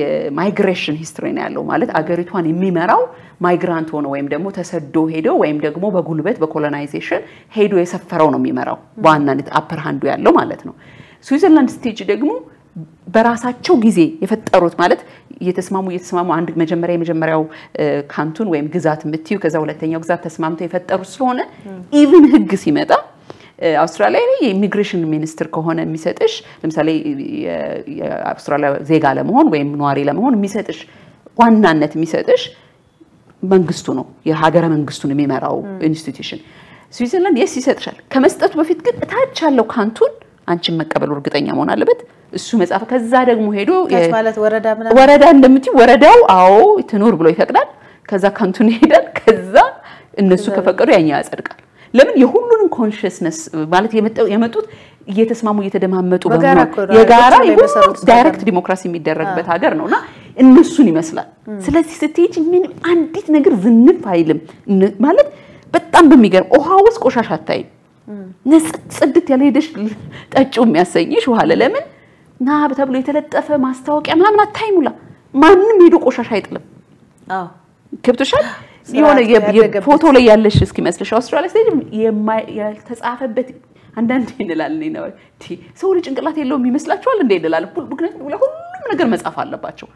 የማይግሬሽን ሂስትሪ ነው ያለው። ማለት አገሪቷን የሚመራው ማይግራንት ሆነ ወይም ደግሞ ተሰዶ ሄዶ ወይም ደግሞ በጉልበት በኮሎናይዜሽን ሄዶ የሰፈረው ነው የሚመራው በዋናነት አፐር ሃንዱ ያለው ማለት ነው። ስዊዘርላንድ ስቴጅ ደግሞ በራሳቸው ጊዜ የፈጠሩት ማለት እየተስማሙ እየተስማሙ አንድ መጀመሪያ የመጀመሪያው ካንቱን ወይም ግዛት የምትዩ ከዛ ሁለተኛው ግዛት ተስማምተው የፈጠሩት ስለሆነ ኢቭን ህግ ሲመጣ አውስትራሊያ የኢሚግሬሽን ሚኒስትር ከሆነ የሚሰጥሽ ለምሳሌ የአውስትራሊያ ዜጋ ለመሆን ወይም ነዋሪ ለመሆን የሚሰጥሽ ዋናነት የሚሰጥሽ መንግስቱ ነው፣ የሀገረ መንግስቱን የሚመራው ኢንስቲትዩሽን። ስዊዘርላንድ የስ ይሰጥሻል። ከመስጠቱ በፊት ግን እታች ያለው ካንቱን አንቺን መቀበሉ እርግጠኛ መሆን አለበት። እሱ መጽሐፍ ከዛ ደግሞ ሄዶ ወረዳ እንደምትይው ወረዳው አዎ ትኖር ብሎ ይፈቅዳል። ከዛ ካንቱን ይሄዳል። ከዛ እነሱ ከፈቀዱ ያኛው ያጸድቃል። ለምን የሁሉንም ኮንሽስነስ ማለት የመጡት እየተስማሙ እየተደማመጡ የጋራ ዳይሬክት ዲሞክራሲ የሚደረግበት ሀገር ነው እና እነሱን ይመስላል። ስለዚህ ስትሄጂ ምን አንዲት ነገር ዝንፍ አይልም ማለት በጣም በሚገርም ውሃ ውስጥ ቆሻሻ አታይም። ጽድት ያለ ሄደሽ ጠጪው የሚያሰኝሽ ውሃ ለለምን ና ተብሎ የተለጠፈ ማስታወቂያ ምናምን አታይሙላ። ማንም ሄዶ ቆሻሻ አይጥልም። ገብቶሻል? የሆነ ፎቶ ላይ ያለሽ እስኪመስልሽ አውስትራሊያ ስትሄጂ ያልተጻፈበት አንዳንድ እንላል ሰው ልጅ ጭንቅላት የለውም ይመስላችኋል እንደ እንላል። ምክንያቱም ለሁሉም ነገር መጻፍ አለባቸው።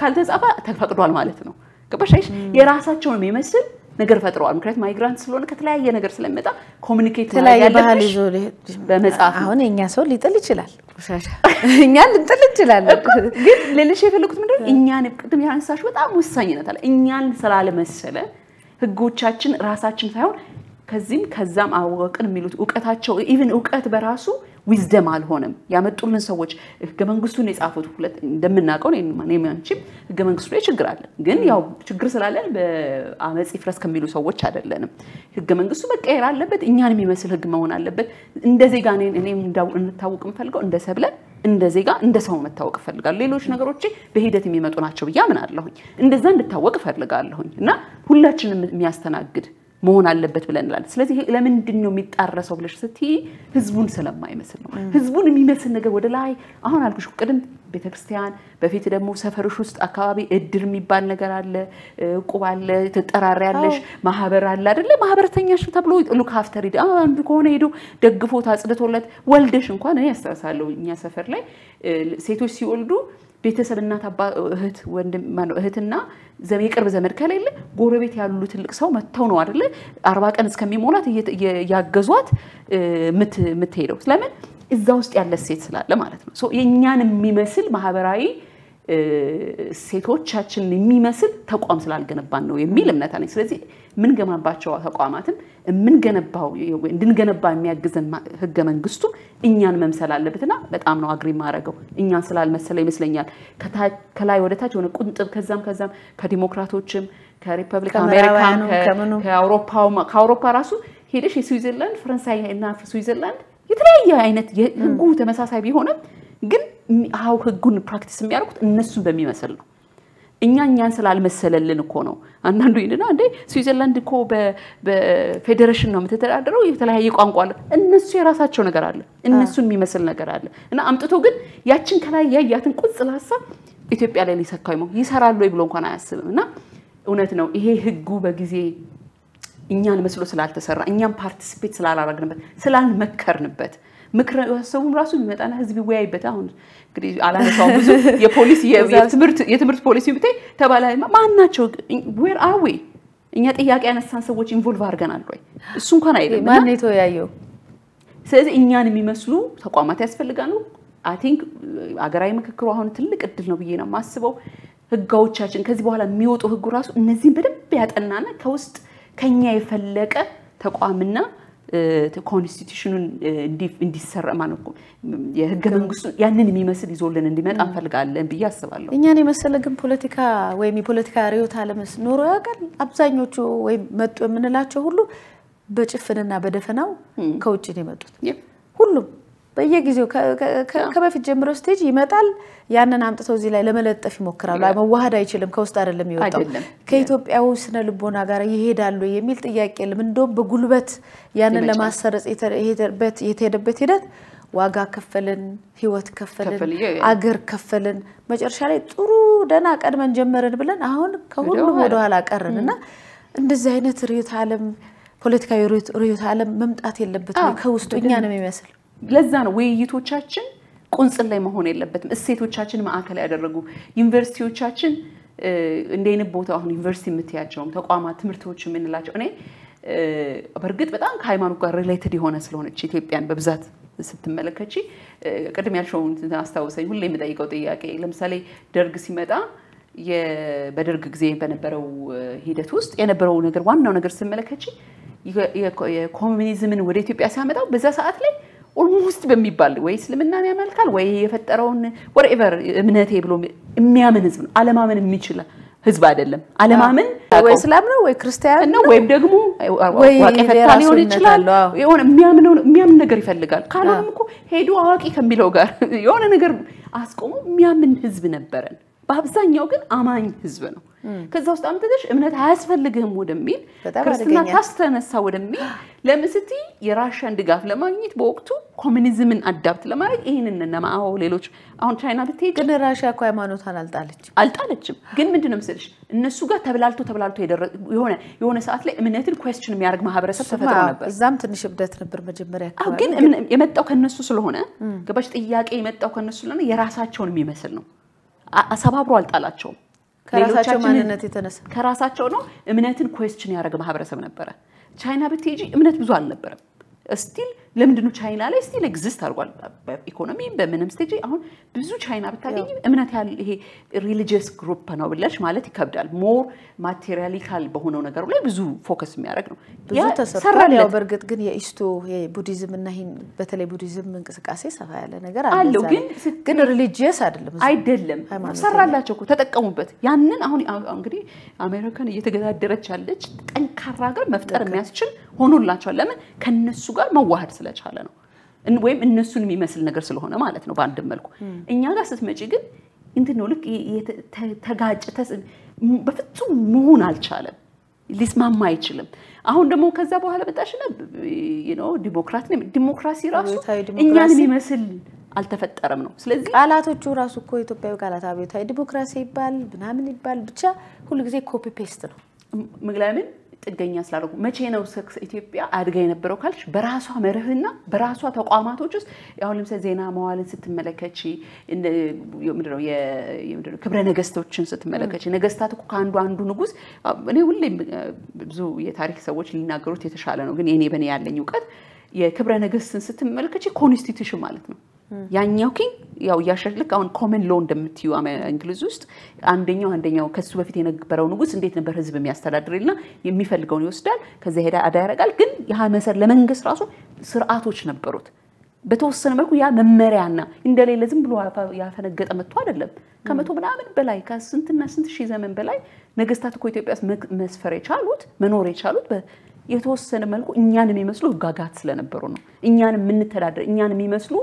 ካልተጻፈ ተፈቅዷል ማለት ነው። ገባሽ? የራሳቸውን የሚመስል ነገር ፈጥረዋል። ምክንያቱም ማይግራንት ስለሆነ ከተለያየ ነገር ስለሚመጣ ኮሚኒኬት ባህል ይዞ በመጽሐፍ አሁን የእኛ ሰው ሊጥል ይችላል፣ እኛ ልንጥል እንችላለን። ግን ሌሎች የፈለጉት ምንድን እኛን ቅድም ያነሳሽ በጣም ወሳኝነት አለ። እኛን ስላለመሰለ ህጎቻችን ራሳችን ሳይሆን ከዚህም ከዛም አወቅን የሚሉት እውቀታቸው ኢቭን እውቀት በራሱ ዊዝደም አልሆነም። ያመጡልን ሰዎች ህገ መንግስቱን የጻፉት እንደምናውቀው አንቺም ህገ መንግስቱ ላይ ችግር አለ። ግን ያው ችግር ስላለን በአመፅ ይፍረስ ከሚሉ ሰዎች አይደለንም። ህገ መንግስቱ መቀየር አለበት። እኛን የሚመስል ህግ መሆን አለበት። እንደ ዜጋ እንታወቅ የምፈልገው እንደ ሰብለ እንደ ዜጋ እንደ ሰው መታወቅ እፈልጋለሁ። ሌሎች ነገሮች በሂደት የሚመጡ ናቸው ብዬ አምናለሁኝ። እንደዛ እንድታወቅ እፈልጋለሁኝ እና ሁላችንም የሚያስተናግድ መሆን አለበት ብለን እንላለን። ስለዚህ ለምንድን ነው የሚጣረሰው ብለሽ ስትይ ህዝቡን ስለማይመስል ነው። ህዝቡን የሚመስል ነገር ወደ ላይ አሁን አልኩሽ ቅድም ቤተክርስቲያን፣ በፊት ደግሞ ሰፈርሽ ውስጥ አካባቢ እድር የሚባል ነገር አለ፣ ቁብ አለ፣ ያለሽ ማህበር አለ አይደለ? ማህበረተኛሽ ተብሎ ሉክ አፍተር ሂድ አንዱ ከሆነ ሄዶ ደግፎት አጽድቶለት ወልደሽ እንኳን እኔ ያስታውሳለሁ እኛ ሰፈር ላይ ሴቶች ሲወልዱ ቤተሰብ እናት፣ እህት፣ ወንድም እህትና የቅርብ ዘመድ ከሌለ ጎረቤት ያሉ ትልቅ ሰው መጥተው ነው አደለ አርባ ቀን እስከሚሞላት እያገዟት የምትሄደው። ስለምን እዛ ውስጥ ያለ ሴት ስላለ ማለት ነው። የእኛን የሚመስል ማህበራዊ ሴቶቻችንን የሚመስል ተቋም ስላልገነባን ነው የሚል እምነት አለኝ። ስለዚህ የምንገነባቸው ተቋማትም የምንገነባው እንድንገነባ የሚያግዘን ህገ መንግስቱ እኛን መምሰል አለበትና በጣም ነው አግሪ የማደርገው። እኛን ስላልመሰለ ይመስለኛል ከላይ ወደታች የሆነ ቁንጥብ ከዛም ከዛም ከዲሞክራቶችም ከሪፐብሊክ ከአውሮፓ ራሱ ሄደሽ የስዊዘርላንድ ፈረንሳይ እና ስዊዘርላንድ የተለያየ አይነት ህጉ ተመሳሳይ ቢሆንም ግን ሀው ህጉን ፕራክቲስ የሚያደርጉት እነሱን በሚመስል ነው። እኛ እኛን ስላልመሰለልን እኮ ነው። አንዳንዱ ይልና እንዴ ስዊዘርላንድ እኮ በፌዴሬሽን ነው የምትተዳደረው፣ የተለያየ ቋንቋ አለ። እነሱ የራሳቸው ነገር አለ፣ እነሱን የሚመስል ነገር አለ። እና አምጥቶ ግን ያችን ከላይ ያያትን ቁጽል ሀሳብ ኢትዮጵያ ላይ ሊሰካ ይሞ ይሰራል ወይ ብሎ እንኳን አያስብም። እና እውነት ነው ይሄ ህጉ በጊዜ እኛን መስሎ ስላልተሰራ፣ እኛን ፓርቲስፔት ስላላረግንበት፣ ስላልመከርንበት ምክረ ሰውም ራሱ የሚመጣና ህዝብ ይወያይበት። አሁን እንግዲህ አላነሳው ብዙ የፖሊስ የትምህርት ፖሊሲ ብታይ ተባላ ማናቸው ዌር አር ዊ እኛ ጥያቄ ያነሳን ሰዎች ኢንቮልቭ አድርገናል ወይ? እሱ እንኳን አይደለም። ማን የተወያየው? ስለዚህ እኛን የሚመስሉ ተቋማት ያስፈልጋሉ። አይ ቲንክ አገራዊ ምክክሩ አሁን ትልቅ እድል ነው ብዬ ነው የማስበው። ህጋዎቻችን ከዚህ በኋላ የሚወጡ ህጉ ራሱ እነዚህን በደንብ ያጠናና ከውስጥ ከኛ የፈለቀ ተቋምና ኮንስቲቱሽኑን እንዲሰራ ማ የህገ መንግስቱ ያንን የሚመስል ይዞልን እንዲመጣ እንፈልጋለን ብዬ አስባለሁ። እኛን የመሰለ ግን ፖለቲካ ወይም የፖለቲካ ርዕዮተ ዓለምስ ኖሮ ያውቃል? አብዛኞቹ ወይም መጡ የምንላቸው ሁሉ በጭፍንና በደፈናው ከውጭ ነው የመጡት ሁሉም በየጊዜው ከበፊት ጀምሮ ስቴጅ ይመጣል። ያንን አምጥተው እዚህ ላይ ለመለጠፍ ይሞክራሉ። መዋሃድ አይችልም፣ ከውስጥ አይደለም የወጣው። ከኢትዮጵያዊ ስነ ልቦና ጋር ይሄዳሉ የሚል ጥያቄ የለም። እንደውም በጉልበት ያንን ለማሰረጽ የተሄደበት ሂደት ዋጋ ከፈልን፣ ህይወት ከፈልን፣ አገር ከፈልን። መጨረሻ ላይ ጥሩ ደህና ቀድመን ጀመርን ብለን አሁን ከሁሉም ወደኋላ ቀርን እና እንደዚህ አይነት ርዕዮተ ዓለም ፖለቲካዊ ርዕዮተ ዓለም መምጣት የለበትም። ከውስጡ ነው የሚመስል ለዛ ነው ውይይቶቻችን ቁንጽል ላይ መሆን የለበትም። እሴቶቻችን ማዕከል ያደረጉ ዩኒቨርሲቲዎቻችን እንደይን ቦታ አሁን ዩኒቨርሲቲ የምትያቸውም ተቋማት ትምህርቶች የምንላቸው እኔ በእርግጥ በጣም ከሃይማኖት ጋር ሪሌትድ የሆነ ስለሆነች ኢትዮጵያን በብዛት ስትመለከች ቅድም ያልሽውን አስታውሰኝ። ሁሌ የምጠይቀው ጥያቄ ለምሳሌ ደርግ ሲመጣ በደርግ ጊዜ በነበረው ሂደት ውስጥ የነበረው ነገር ዋናው ነገር ስትመለከች የኮሚኒዝምን ወደ ኢትዮጵያ ሲያመጣው በዛ ሰዓት ላይ ኦልሞስት በሚባል ወይ እስልምናን ያመልካል ወይ የፈጠረውን ወርኤቨር እምነቴ ብሎ የሚያምን ህዝብ ነው። አለማመን የሚችል ህዝብ አይደለም። አለማመን ወይ እስላም ነው ወይ ክርስቲያን ነው ወይም ደግሞ ዋቂ ሊሆን ይችላል። የሆነ የሚያምን ነገር ይፈልጋል። ካልሆነም እኮ ሄዶ አዋቂ ከሚለው ጋር የሆነ ነገር አስቆሞ የሚያምን ህዝብ ነበረን። በአብዛኛው ግን አማኝ ህዝብ ነው። ከዛ ውስጥ አምጥተሽ እምነት አያስፈልግህም ወደሚል ክርስትና ታስተነሳ ወደሚል ለምስቲ የራሻን ድጋፍ ለማግኘት በወቅቱ ኮሚኒዝምን አዳብት ለማድረግ ይህንን እነ ሌሎች አሁን ቻይና ብትሄድ ግን ራሽያ እኮ ሃይማኖቷን አልጣለችም አልጣለችም። ግን ምንድን ነው ምስልሽ እነሱ ጋር ተብላልቶ ተብላልቶ የሆነ የሆነ ሰዓት ላይ እምነትን ኮስችን የሚያደርግ ማህበረሰብ ተፈጥሮ ነበር። እዛም ትንሽ እብደት ነበር መጀመሪያ ግን የመጣው ከነሱ ስለሆነ ገባሽ፣ ጥያቄ የመጣው ከነሱ ስለሆነ የራሳቸውን የሚመስል ነው። አሰባብሮ አልጣላቸውም። ከራሳቸው ማንነት የተነሳ ከራሳቸው ነው። እምነትን ኮስችን ያደረገ ማህበረሰብ ነበረ። ቻይና ብትሄጂ እምነት ብዙ አልነበረም። ስቲል ለምንድነው ቻይና ላይ ስቲል ኤግዚስት አድርጓል። በኢኮኖሚ በምንም ስቴጂ አሁን ብዙ ቻይና ብታገኝ እምነት ያለ ይሄ ሪሊጂየስ ግሩፕ ነው ብለሽ ማለት ይከብዳል። ሞር ማቴሪያሊካል በሆነው ነገሩ ላይ ብዙ ፎከስ የሚያደርግ ነው። ብዙ ተሰርቷል። ያው በእርግጥ ግን የኢስቱ ቡዲዝም እና ይህን በተለይ ቡዲዝም እንቅስቃሴ ሰፋ ያለ ነገር አለው። ግን ግን ሪሊጂየስ አይደለም አይደለም ሰራላቸው እኮ ተጠቀሙበት። ያንን አሁን እንግዲህ አሜሪካን እየተገዳደረች ያለች ጠንካራ ሀገር መፍጠር የሚያስችል ሆኖላቸዋል። ለምን ከነሱ ጋር መዋሃድ ስለቻለ ነው ወይም እነሱን የሚመስል ነገር ስለሆነ ማለት ነው በአንድ መልኩ። እኛ ጋር ስትመጪ ግን እንትን ነው ልክ ተጋጭ በፍጹም መሆን አልቻለም። ሊስማማ አይችልም። አሁን ደግሞ ከዛ በኋላ መጣሽና ዲሞክራት ዲሞክራሲ ራሱ እኛን የሚመስል አልተፈጠረም ነው። ስለዚህ ቃላቶቹ ራሱ እኮ ኢትዮጵያዊ ቃላት አብዮታዊ ዲሞክራሲ ይባል ምናምን ይባል ብቻ ሁሉ ጊዜ ኮፒ ፔስት ነው ምግላምን ጥገኛ ስላደረጉ መቼ ነው ሰክስ ኢትዮጵያ አድጋ የነበረው ካልሽ በራሷ መርህና በራሷ ተቋማቶች ውስጥ አሁን ለምሳሌ ዜና መዋልን ስትመለከች ክብረ ነገስቶችን ስትመለከች ነገስታት እኮ ከአንዱ አንዱ ንጉስ እኔ ሁሌ ብዙ የታሪክ ሰዎች ሊናገሩት የተሻለ ነው፣ ግን የኔ በኔ ያለኝ እውቀት የክብረ ነገስትን ስትመለከች ኮንስቲቱሽን ማለት ነው ያኛው ኪንግ ያው እያሻሽ አሁን ኮመን ሎ እንደምትዩ እንግሊዝ ውስጥ አንደኛው አንደኛው ከሱ በፊት የነበረው ንጉስ እንዴት ነበር ህዝብ የሚያስተዳድር ና የሚፈልገውን ይወስዳል፣ ከዚያ ሄዳ አዳ ያረጋል። ግን ያ መሰር ለመንግስት ራሱ ስርዓቶች ነበሩት። በተወሰነ መልኩ ያ መመሪያና እንደሌለ ዝም ብሎ ያፈነገጠ መጥቶ አይደለም። ከመቶ ምናምን በላይ ከስንትና ስንት ሺህ ዘመን በላይ ነገስታት እኮ ኢትዮጵያ ውስጥ መስፈር የቻሉት መኖር የቻሉት የተወሰነ መልኩ እኛን የሚመስሉ ህጋጋት ስለነበሩ ነው። እኛን የምንተዳደር እኛን የሚመስሉ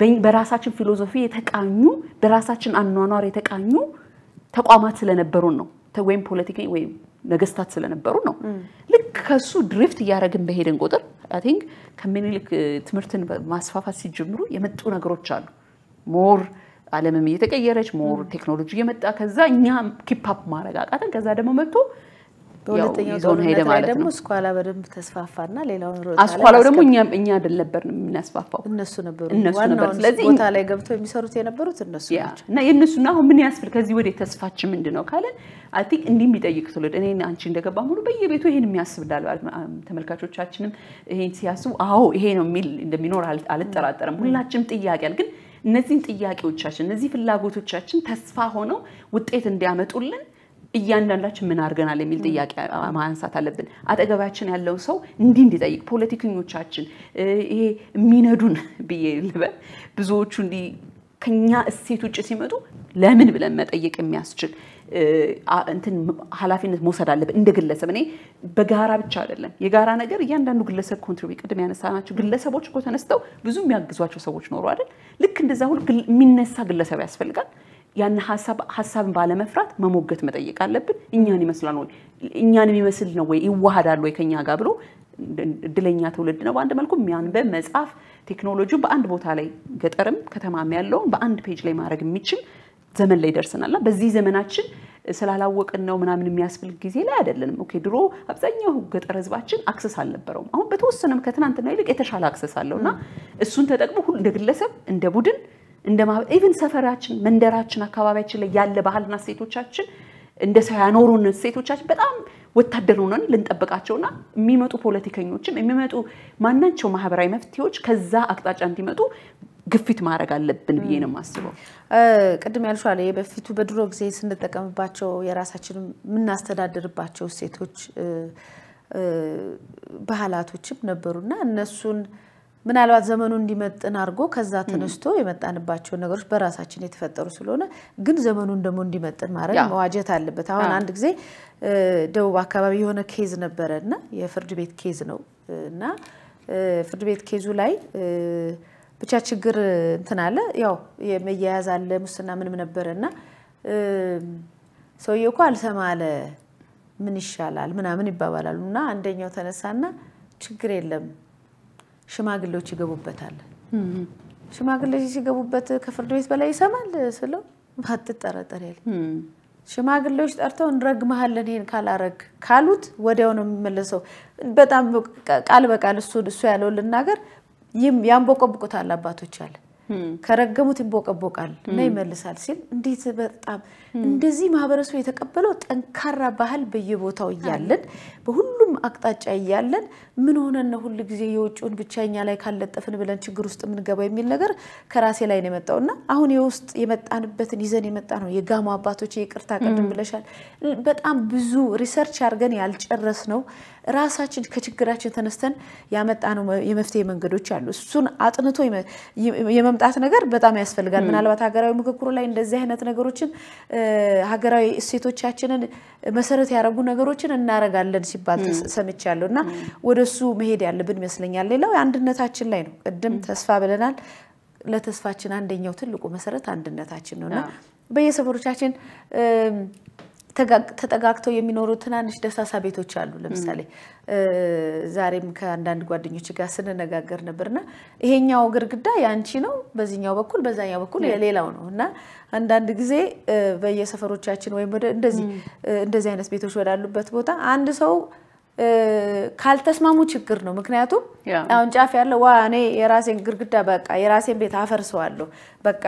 በራሳችን ፊሎዞፊ የተቃኙ በራሳችን አኗኗር የተቃኙ ተቋማት ስለነበሩን ነው ወይም ፖለቲካ ወይም ነገስታት ስለነበሩ ነው። ልክ ከሱ ድሪፍት እያደረግን በሄደን ቁጥር አይ ቲንክ ከምኒልክ ትምህርትን ማስፋፋት ሲጀምሩ የመጡ ነገሮች አሉ። ሞር ዓለምም እየተቀየረች ሞር ቴክኖሎጂ እየመጣ ከዛ እኛ ኪፓፕ ማረጋቃትን ከዛ ደግሞ መጥቶ ይዞን ሄደ ማለት ነው። እስኳላ በደንብ ተስፋፋና ሌላውን ሮጣ አስኳላው ደግሞ እኛ እኛ አይደል አይደለም የምናስፋፋው እነሱ ነበሩ እነሱ ነበር። ስለዚህ ቦታ ላይ ገብተው የሚሰሩት የነበሩት እነሱ ናቸው እና የእነሱና አሁን ምን ያስብል ከዚህ ወደ ተስፋችን ምንድን ነው ካለን አይ ቲንክ እንዲህ የሚጠይቅ ትውልድ እኔ አንቺ እንደገባ ሙሉ በየቤቱ ይሄን የሚያስብ ዳል ተመልካቾቻችንም ይሄን ሲያስቡ አዎ ይሄ ነው የሚል እንደሚኖር አልጠራጠርም። ሁላችንም ጥያቄ አለ ግን እነዚህን ጥያቄዎቻችን እነዚህ ፍላጎቶቻችን ተስፋ ሆነው ውጤት እንዲያመጡልን እያንዳንዳችን ምን አድርገናል የሚል ጥያቄ ማንሳት አለብን። አጠገባችን ያለው ሰው እንዲህ እንዲጠይቅ ፖለቲከኞቻችን፣ ይሄ የሚነዱን ብዬ ልበል ብዙዎቹ እንዲህ ከኛ እሴት ውጭ ሲመጡ ለምን ብለን መጠየቅ የሚያስችል እንትን ኃላፊነት መውሰድ አለብን እንደ ግለሰብ። እኔ በጋራ ብቻ አይደለም የጋራ ነገር እያንዳንዱ ግለሰብ ኮንትሪቢ ቅድም ያነሳናቸው ግለሰቦች እኮ ተነስተው ብዙ የሚያግዟቸው ሰዎች ኖሩ አይደል? ልክ እንደዛ ሁሉ የሚነሳ ግለሰብ ያስፈልጋል። ያን ሀሳብ ሀሳብን ባለመፍራት መሞገት መጠየቅ አለብን። እኛን ይመስላል ወይ እኛን የሚመስል ነው ወይ ይዋሃዳል ወይ ከኛ ጋር ብሎ እድለኛ ትውልድ ነው በአንድ መልኩ የሚያንበብ መጽሐፍ ቴክኖሎጂው በአንድ ቦታ ላይ ገጠርም ከተማም ያለውን በአንድ ፔጅ ላይ ማድረግ የሚችል ዘመን ላይ ደርሰናልና በዚህ ዘመናችን ስላላወቅን ነው ምናምን የሚያስብል ጊዜ ላይ አይደለንም። ኦኬ ድሮ አብዛኛው ገጠር ህዝባችን አክሰስ አልነበረውም። አሁን በተወሰነም ከትናንትና ይልቅ የተሻለ አክሰስ አለው እና እሱን ተጠቅሞ እንደ ግለሰብ እንደ ቡድን እንደ ኢቭን ሰፈራችን፣ መንደራችን፣ አካባቢያችን ላይ ያለ ባህልና ሴቶቻችን እንደ ሰው ያኖሩን ሴቶቻችን በጣም ወታደር ሆነን ልንጠብቃቸውና የሚመጡ ፖለቲከኞችም የሚመጡ ማናቸው ማህበራዊ መፍትሄዎች ከዛ አቅጣጫ እንዲመጡ ግፊት ማድረግ አለብን ብዬ ነው የማስበው። ቅድም ያልሹ አለ በፊቱ በድሮ ጊዜ ስንጠቀምባቸው የራሳችን የምናስተዳድርባቸው ሴቶች ባህላቶችም ነበሩና እነሱን ምናልባት ዘመኑ እንዲመጥን አድርጎ ከዛ ተነስቶ የመጣንባቸውን ነገሮች በራሳችን የተፈጠሩ ስለሆነ ግን ዘመኑን ደግሞ እንዲመጥን ማድረግ መዋጀት አለበት። አሁን አንድ ጊዜ ደቡብ አካባቢ የሆነ ኬዝ ነበረ እና የፍርድ ቤት ኬዝ ነው እና ፍርድ ቤት ኬዙ ላይ ብቻ ችግር እንትን አለ ያው መያያዝ አለ ሙስና ምንም ነበረ እና ሰውዬው እኮ አልሰማ አለ ምን ይሻላል ምናምን ይባባላሉ እና አንደኛው ተነሳና ችግር የለም ሽማግሌዎች ይገቡበታል። ሽማግሌዎች ሲገቡበት ከፍርድ ቤት በላይ ይሰማል ስለው ባትጠረጠር ያለ ሽማግሌዎች ጠርተው እንረግመሃለን ይሄን ካላረግ ካሉት ወዲያው ነው የሚመለሰው። በጣም ቃል በቃል እሱ እሱ ልናገር ያንቦቆብቁታል አባቶች አለ ከረገሙት ይንቦቀቦቃል እና ይመልሳል ሲል እንዴት በጣም እንደዚህ ማህበረሰቡ የተቀበለው ጠንካራ ባህል በየቦታው እያለን በሁሉም አቅጣጫ እያለን ምን ሆነን ነው ሁል ጊዜ የውጭውን ብቻ ላይ ካለጠፍን ብለን ችግር ውስጥ የምንገባው የሚል ነገር ከራሴ ላይ ነው የመጣው እና አሁን የውስጥ የመጣንበትን ይዘን የመጣ ነው የጋሞ አባቶች ይቅርታ፣ ቅድም ብለሻል። በጣም ብዙ ሪሰርች አድርገን ያልጨረስ ነው ራሳችን ከችግራችን ተነስተን ያመጣነው የመፍትሄ መንገዶች አሉ። እሱን አጥንቶ የመምጣት ነገር በጣም ያስፈልጋል። ምናልባት ሀገራዊ ምክክሩ ላይ እንደዚህ አይነት ነገሮችን ሀገራዊ እሴቶቻችንን መሰረት ያደረጉ ነገሮችን እናረጋለን ሲባል ሰምቻለሁ እና ወደሱ መሄድ ያለብን ይመስለኛል። ሌላው አንድነታችን ላይ ነው። ቅድም ተስፋ ብለናል። ለተስፋችን አንደኛው ትልቁ መሰረት አንድነታችን ነው እና በየሰፈሮቻችን ተጠጋግተው የሚኖሩ ትናንሽ ደሳሳ ቤቶች አሉ። ለምሳሌ ዛሬም ከአንዳንድ ጓደኞች ጋር ስንነጋገር ነበርና ይሄኛው ግድግዳ የአንቺ ነው፣ በዚህኛው በኩል በዛኛው በኩል የሌላው ነው እና አንዳንድ ጊዜ በየሰፈሮቻችን ወይም እንደዚህ እንደዚህ አይነት ቤቶች ወዳሉበት ቦታ አንድ ሰው ካልተስማሙ ችግር ነው። ምክንያቱም አሁን ጫፍ ያለው ዋ እኔ የራሴን ግድግዳ በቃ የራሴን ቤት አፈርሰዋለሁ በቃ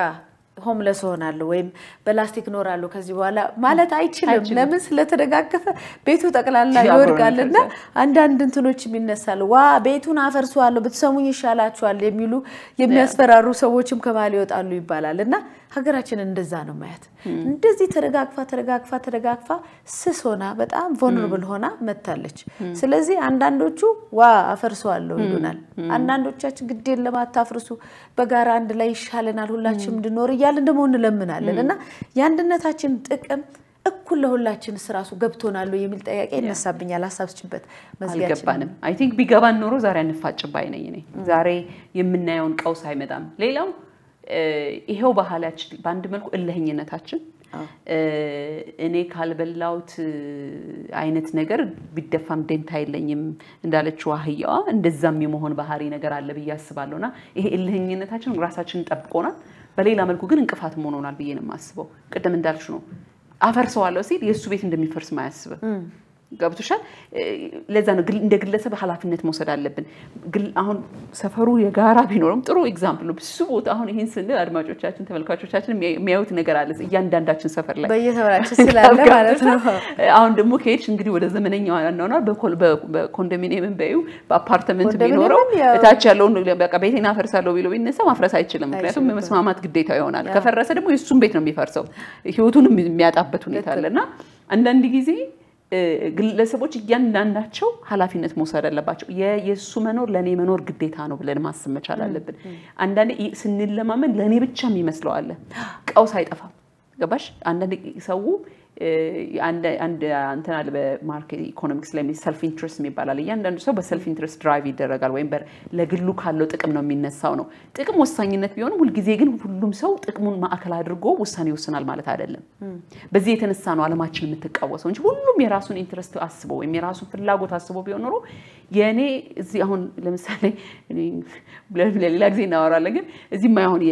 ሆምለስ ሆናለሁ ወይም በላስቲክ እኖራለሁ ከዚህ በኋላ ማለት አይችልም። ለምን ስለተደጋገፈ ቤቱ ጠቅላላ ይወድቃልና አንዳንድ እንትኖችም ይነሳል። ዋ ቤቱን አፈርሰዋለሁ ብትሰሙኝ ይሻላችኋል የሚሉ የሚያስፈራሩ ሰዎችም ከመሀል ይወጣሉ ይባላል እና ሀገራችን እንደዛ ነው ማየት። እንደዚህ ተደጋግፋ ተደጋግፋ ተደጋግፋ ስስ ሆና በጣም ቮልነብል ሆና መታለች። ስለዚህ አንዳንዶቹ ዋ አፈርሰዋለሁ ይሉናል። አንዳንዶቻችን ግዴን ለማታፍርሱ በጋራ አንድ ላይ ይሻለናል ሁላችንም እንድኖር እያ እያልን ደግሞ እንለምናለን እና የአንድነታችን ጥቅም እኩል ለሁላችን ራሱ ገብቶናል የሚል ጥያቄ ይነሳብኛል። ሀሳብችበት አልገባንም። አይ ቲንክ ቢገባን ኖሮ ዛሬ አንፋጭ ባይ ነኝ እኔ። ዛሬ የምናየውን ቀውስ አይመጣም። ሌላው ይሄው ባህላችን በአንድ መልኩ እልህኝነታችን እኔ ካልበላውት አይነት ነገር ቢደፋም ደንት አይለኝም እንዳለችው አህያዋ እንደዛም የመሆን ባህሪ ነገር አለ ብዬ አስባለሁ። እና ይሄ እልህኝነታችን ራሳችንን ጠብቆናል። በሌላ መልኩ ግን እንቅፋት መሆኖናል ብዬ ነው የማስበው። ቅድም እንዳልሽ ነው አፈርሰዋለሁ ሲል የእሱ ቤት እንደሚፈርስ አያስብም። ገብቶሻል። ለዛ ነው እንደ ግለሰብ ኃላፊነት መውሰድ አለብን። አሁን ሰፈሩ የጋራ ቢኖርም ጥሩ ኤግዛምፕል ነው። ብዙ ቦታ አሁን ይህን ስንል አድማጮቻችን ተመልካቾቻችን የሚያዩት ነገር አለ። እያንዳንዳችን ሰፈር ላይ በየሰፈራችን ስላለ ማለት ነው። አሁን ደግሞ ከሄድሽ እንግዲህ ወደ ዘመነኛ አኗኗር በኮንዶሚኒየምን በዩ በአፓርትመንት ቢኖረው እታች ያለውን በቃ ቤቴን አፈርሳለሁ ቢለው ቢነሳ ማፍረስ አይችልም። ምክንያቱም የመስማማት ግዴታ ይሆናል። ከፈረሰ ደግሞ የእሱን ቤት ነው የሚፈርሰው። ህይወቱን የሚያጣበት ሁኔታ አለና አንዳንድ ጊዜ ግለሰቦች እያንዳንዳቸው ኃላፊነት መውሰድ አለባቸው። የእሱ መኖር ለእኔ መኖር ግዴታ ነው ብለን ማሰብ መቻል አለብን። አንዳንዴ ስንለማመን ለእኔ ብቻ የሚመስለው አለ። ቀውስ አይጠፋም። ገባሽ? አንዳንድ ሰው አንተና በማርኬት ኢኮኖሚክስ ላይ ሰልፍ ኢንትረስት የሚባላል። እያንዳንዱ ሰው በሰልፍ ኢንትረስት ድራይቭ ይደረጋል፣ ወይም ለግሉ ካለው ጥቅም ነው የሚነሳው ነው። ጥቅም ወሳኝነት ቢሆንም ሁልጊዜ ግን ሁሉም ሰው ጥቅሙን ማዕከል አድርጎ ውሳኔ ይወስናል ማለት አይደለም። በዚህ የተነሳ ነው አለማችን የምትቃወሰው እንጂ ሁሉም የራሱን ኢንትረስት አስቦ ወይም የራሱን ፍላጎት አስቦ ቢሆን ኖሮ የእኔ እዚህ አሁን ለምሳሌ ለሌላ ጊዜ እናወራለን፣ ግን እዚህ ማይሆን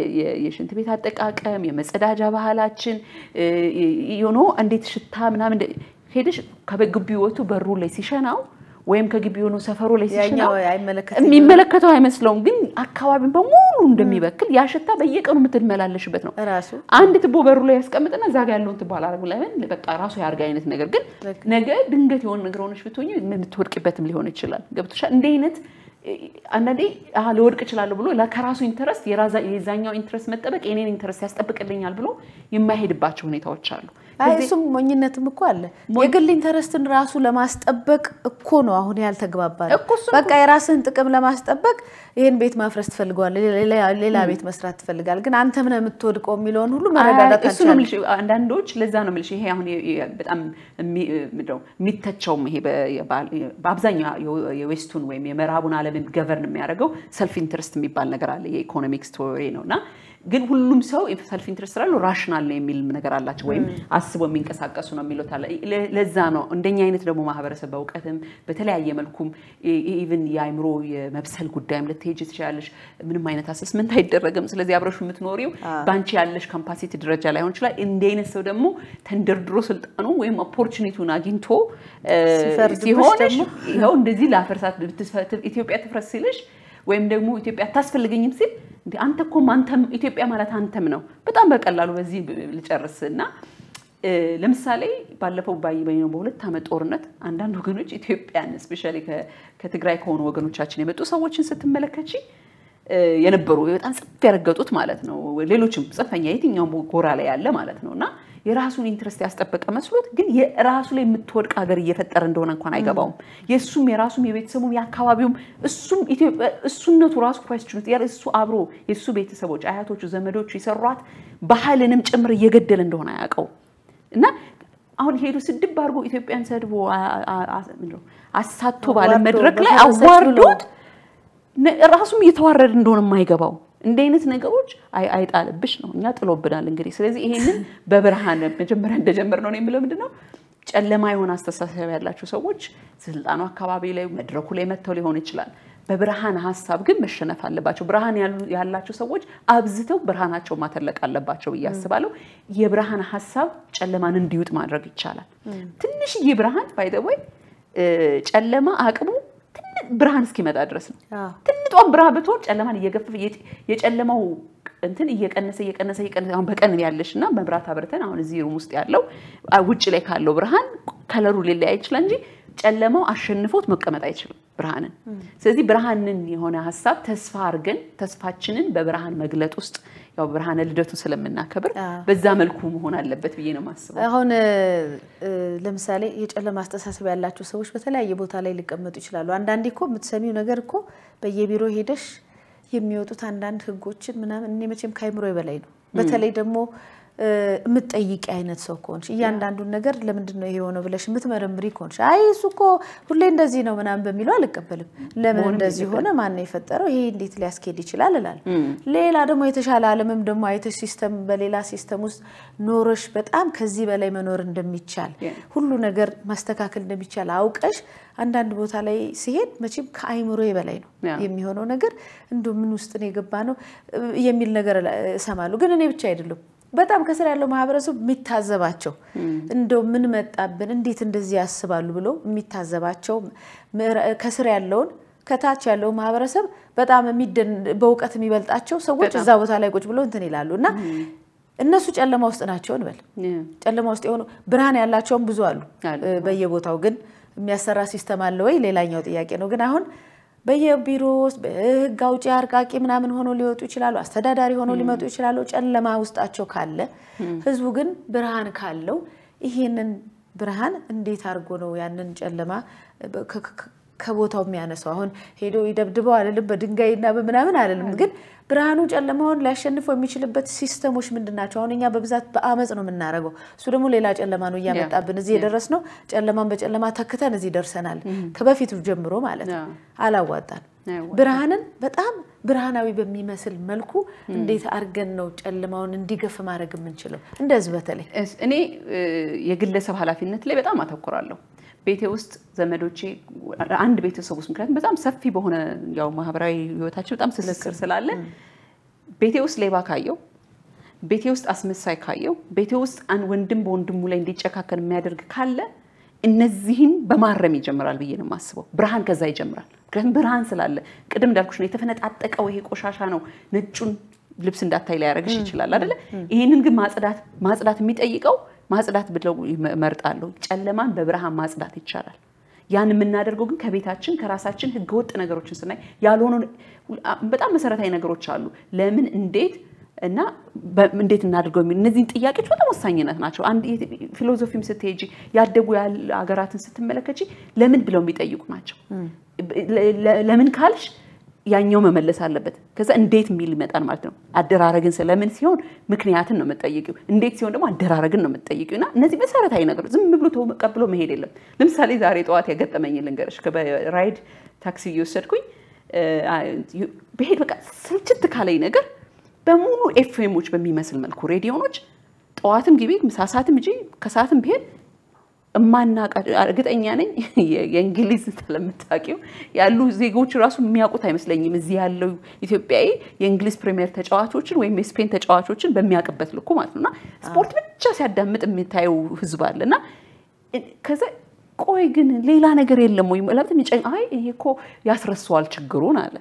የሽንት ቤት አጠቃቀም፣ የመጸዳጃ ባህላችን ሆኖ እንዴት ሽታ ምናምን ሄደሽ ከግቢወቱ በሩ ላይ ሲሸናው ወይም ከግቢ ሆኖ ሰፈሩ ላይ ሲሽና የሚመለከተው አይመስለውም፣ ግን አካባቢ በሙሉ እንደሚበክል ያ ሽታ በየቀኑ የምትመላለሽበት ነው። አንድ ትቦ በሩ ላይ ያስቀምጥና እዛ ጋ ያለውን ትቦ አላደርግም። ለምን በቃ ራሱ ያርግ አይነት ነገር። ግን ነገ ድንገት የሆነ ነገር ሆነች ብትሆኝ የምትወድቅበትም ሊሆን ይችላል። ገብቶሻል? እንደ አይነት አንዳንዴ ልወድቅ እችላለሁ ብሎ ከራሱ ኢንተረስት የዛኛው ኢንተረስት መጠበቅ የኔን ኢንተረስት ያስጠብቅልኛል ብሎ የማይሄድባቸው ሁኔታዎች አሉ። እሱም ሞኝነትም እኮ አለ። የግል ኢንተረስትን ራሱ ለማስጠበቅ እኮ ነው አሁን ያልተግባባ በቃ የራስህን ጥቅም ለማስጠበቅ ይህን ቤት ማፍረስ ትፈልገዋል፣ ሌላ ቤት መስራት ትፈልጋል። ግን አንተ ምነህ የምትወድቀው የሚለውን ሁሉ መረዳዳት እሱ ነው አንዳንዶች ለዛ ነው የምልሽ ይሄ አሁን በጣም የሚተቸውም ይሄ በአብዛኛው የዌስቱን ወይም የምዕራቡን ዓለምን ገቨርን የሚያደርገው ሰልፍ ኢንትረስት የሚባል ነገር አለ። የኢኮኖሚክስ ቴዎሪ ነው እና ግን ሁሉም ሰው የተሰልፍ ኢንትረስት ስላለው ራሽናል ነው የሚል ነገር አላቸው ወይም አስበው የሚንቀሳቀሱ ነው የሚሉት አለ። ለዛ ነው እንደኛ አይነት ደግሞ ማህበረሰብ በእውቀትም በተለያየ መልኩም ኢቭን የአይምሮ የመብሰል ጉዳይም ልትሄጅ ትችላለች። ምንም አይነት አሰስመንት አይደረግም። ስለዚህ አብረሹ የምትኖሪው በአንቺ ያለሽ ካምፓሲቲ ደረጃ ላይሆን ይችላል። እንዲህ አይነት ሰው ደግሞ ተንደርድሮ ስልጣኑ ወይም ኦፖርቹኒቲውን አግኝቶ ሲሆንሽ ይኸው እንደዚህ ለአፈርሳት ኢትዮጵያ ትፍረስ ሲልሽ ወይም ደግሞ ኢትዮጵያ አታስፈልገኝም ሲል እንዲ አንተ እኮ ማንተም ኢትዮጵያ ማለት አንተም ነው። በጣም በቀላሉ በዚህ ልጨርስ እና ለምሳሌ ባለፈው ባይ ነው በሁለት ዓመት ጦርነት አንዳንድ ወገኖች ኢትዮጵያን ስፔሻሊ ከትግራይ ከሆኑ ወገኖቻችን የመጡ ሰዎችን ስትመለከች የነበሩ በጣም ጽፍ ያረገጡት ማለት ነው። ሌሎችም ጽንፈኛ የትኛውም ጎራ ላይ ያለ ማለት ነው እና የራሱን ኢንትረስት ያስጠበቀ መስሎት ግን ራሱ ላይ የምትወድቅ ሀገር እየፈጠረ እንደሆነ እንኳን አይገባውም። የእሱም የራሱም የቤተሰቡም የአካባቢውም እሱም እሱነቱ ራሱ ኳስችን እሱ አብሮ የእሱ ቤተሰቦች፣ አያቶቹ፣ ዘመዶቹ የሰሯት ባህልንም ጭምር እየገደለ እንደሆነ አያውቀው እና አሁን ሄዶ ስድብ አድርጎ ኢትዮጵያን ሰድቦ አሳቶ ባለ መድረክ ላይ አዋርዶት ራሱም እየተዋረድ እንደሆነ የማይገባው እንዲህ አይነት ነገሮች አይጣልብሽ ነው። እኛ ጥሎብናል እንግዲህ። ስለዚህ ይሄንን በብርሃን መጀመሪያ እንደጀመር ነው የምለው ምንድን ነው ጨለማ የሆነ አስተሳሰብ ያላቸው ሰዎች ስልጣኑ አካባቢ ላይ መድረኩ ላይ መጥተው ሊሆን ይችላል። በብርሃን ሀሳብ ግን መሸነፍ አለባቸው። ብርሃን ያላቸው ሰዎች አብዝተው ብርሃናቸው ማተለቅ አለባቸው ብዬ አስባለሁ። የብርሃን ሀሳብ ጨለማን እንዲውጥ ማድረግ ይቻላል። ትንሽዬ ብርሃን ባይተወይ ጨለማ አቅሙ ብርሃን እስኪመጣ ድረስ ነው። ትንጧን ብርሃን ብትሆን ጨለማን እየገፈፈ የጨለማው እንትን እየቀነሰ እየቀነሰ እየቀነሰ አሁን በቀን ያለሽ እና መብራት አብርተን አሁን እዚህ ሩም ውስጥ ያለው ውጭ ላይ ካለው ብርሃን ከለሩ ሊለያይ ይችላል እንጂ ጨለማው አሸንፎት መቀመጥ አይችልም ብርሃንን። ስለዚህ ብርሃንን የሆነ ሀሳብ ተስፋ አድርገን ተስፋችንን በብርሃን መግለጥ ውስጥ ያው ብርሃነ ልደቱን ስለምናከብር በዛ መልኩ መሆን አለበት ብዬ ነው ማስበው አሁን ለምሳሌ የጨለማ አስተሳሰብ ያላቸው ሰዎች በተለያየ ቦታ ላይ ሊቀመጡ ይችላሉ። አንዳንዴ እኮ የምትሰሚው ነገር እኮ በየቢሮ ሄደሽ የሚወጡት አንዳንድ ህጎችን ምናምን እኔ መቼም ከአይምሮ በላይ ነው። በተለይ ደግሞ የምትጠይቂ አይነት ሰው ከሆንሽ እያንዳንዱን ነገር ለምንድን ነው ይሄ የሆነው ብለሽ የምትመረምሪ ከሆንሽ አይ እሱ እኮ ሁሌ እንደዚህ ነው ምናምን በሚለው አልቀበልም። ለምን እንደዚህ ሆነ? ማን ነው የፈጠረው? ይሄ እንዴት ሊያስኬድ ይችላል እላል ሌላ ደግሞ የተሻለ ዓለምም ደግሞ አይተሽ ሲስተም በሌላ ሲስተም ውስጥ ኖረሽ በጣም ከዚህ በላይ መኖር እንደሚቻል ሁሉ ነገር ማስተካከል እንደሚቻል አውቀሽ አንዳንድ ቦታ ላይ ሲሄድ መቼም ከአይምሮ በላይ ነው የሚሆነው ነገር እንደ ምን ውስጥ ነው የገባ ነው የሚል ነገር እሰማለሁ። ግን እኔ ብቻ አይደለም በጣም ከስር ያለው ማህበረሰብ የሚታዘባቸው እንደው ምን መጣብን እንዴት እንደዚህ ያስባሉ ብሎ የሚታዘባቸው ከስር ያለውን ከታች ያለው ማህበረሰብ በጣም በእውቀት የሚበልጣቸው ሰዎች እዛ ቦታ ላይ ቁጭ ብለው እንትን ይላሉ እና እነሱ ጨለማ ውስጥ ናቸው እንበል። ጨለማ ውስጥ የሆኑ ብርሃን ያላቸውም ብዙ አሉ። በየቦታው ግን የሚያሰራ ሲስተም አለ ወይ? ሌላኛው ጥያቄ ነው። ግን አሁን በየቢሮ ውስጥ በህግ አውጪ አርቃቂ ምናምን ሆኖ ሊወጡ ይችላሉ። አስተዳዳሪ ሆኖ ሊመጡ ይችላሉ። ጨለማ ውስጣቸው ካለ ህዝቡ ግን ብርሃን ካለው ይሄንን ብርሃን እንዴት አድርጎ ነው ያንን ጨለማ ከቦታው የሚያነሳው? አሁን ሄዶ ይደብድበው አለልም፣ በድንጋይና በምናምን አለልም ግን ብርሃኑ ጨለማውን ሊያሸንፈው የሚችልበት ሲስተሞች ምንድን ናቸው? አሁን እኛ በብዛት በአመፅ ነው የምናደርገው። እሱ ደግሞ ሌላ ጨለማ ነው እያመጣብን እዚህ የደረስ ነው። ጨለማን በጨለማ ተክተን እዚህ ደርሰናል። ከበፊቱ ጀምሮ ማለት ነው። አላዋጣን ብርሃንን በጣም ብርሃናዊ በሚመስል መልኩ እንዴት አድርገን ነው ጨለማውን እንዲገፍ ማድረግ የምንችለው? እንደ ህዝብ በተለይ እኔ የግለሰብ ኃላፊነት ላይ በጣም አተኩራለሁ። ቤቴ ውስጥ ዘመዶቼ አንድ ቤተሰብ ውስጥ ምክንያቱም በጣም ሰፊ በሆነ ያው ማህበራዊ ህይወታችን በጣም ትስስር ስላለ ቤቴ ውስጥ ሌባ ካየው ቤቴ ውስጥ አስመሳይ ካየው ቤቴ ውስጥ ወንድም በወንድሙ ላይ እንዲጨካከን የሚያደርግ ካለ እነዚህን በማረም ይጀምራል ብዬ ነው የማስበው። ብርሃን ከዛ ይጀምራል። ምክንያቱም ብርሃን ስላለ ቅድም እንዳልኩሽ ነው የተፈነጣጠቀው ይሄ ቆሻሻ ነው ነጩን ልብስ እንዳታይ ሊያደርግሽ ይችላል አደለ? ይህንን ግን ማጽዳት ማጽዳት የሚጠይቀው ማጽዳት ብለው መርጣለሁ ጨለማን በብርሃን ማጽዳት ይቻላል። ያን የምናደርገው ግን ከቤታችን ከራሳችን ህገወጥ ነገሮችን ስናይ ያልሆኑ በጣም መሰረታዊ ነገሮች አሉ። ለምን እንዴት እና እንዴት እናድርገው የሚል እነዚህን ጥያቄዎች በጣም ወሳኝነት ናቸው። አንድ ፊሎዞፊም ስትሄጂ ያደጉ ያል ሀገራትን ስትመለከች ለምን ብለው የሚጠይቁ ናቸው። ለምን ካልሽ ያኛው መመለስ አለበት። ከዛ እንዴት የሚል ይመጣል ማለት ነው። አደራረግን ስለምን ሲሆን ምክንያትን ነው የምጠይቅው እንዴት ሲሆን ደግሞ አደራረግን ነው የምትጠይቂው። እና እነዚህ መሰረታዊ ነገሮች ዝም ብሎ ቀብሎ መሄድ የለም። ለምሳሌ ዛሬ ጠዋት ያገጠመኝ ልንገርሽ። ራይድ ታክሲ እየወሰድኩኝ ብሄድ በቃ ስልችት ካለኝ ነገር በሙሉ ኤፍኤሞች በሚመስል መልኩ ሬዲዮኖች ጠዋትም ግቢ፣ ምሳሳትም እጂ ከሰዓትም ብሄድ እማናቃቸው እርግጠኛ ነኝ የእንግሊዝ ስለምታውቂው ያሉ ዜጎች ራሱ የሚያውቁት አይመስለኝም። እዚህ ያለው ኢትዮጵያዊ የእንግሊዝ ፕሪሚየር ተጫዋቾችን ወይም የስፔን ተጫዋቾችን በሚያውቅበት ልኩ ማለት ነው። እና ስፖርት ብቻ ሲያዳምጥ የምታየው ህዝብ አለ እና ከዛ ቆይ ግን ሌላ ነገር የለም ወይ? ለምት አይ ይሄ እኮ ያስረሳዋል ችግሩን አለ።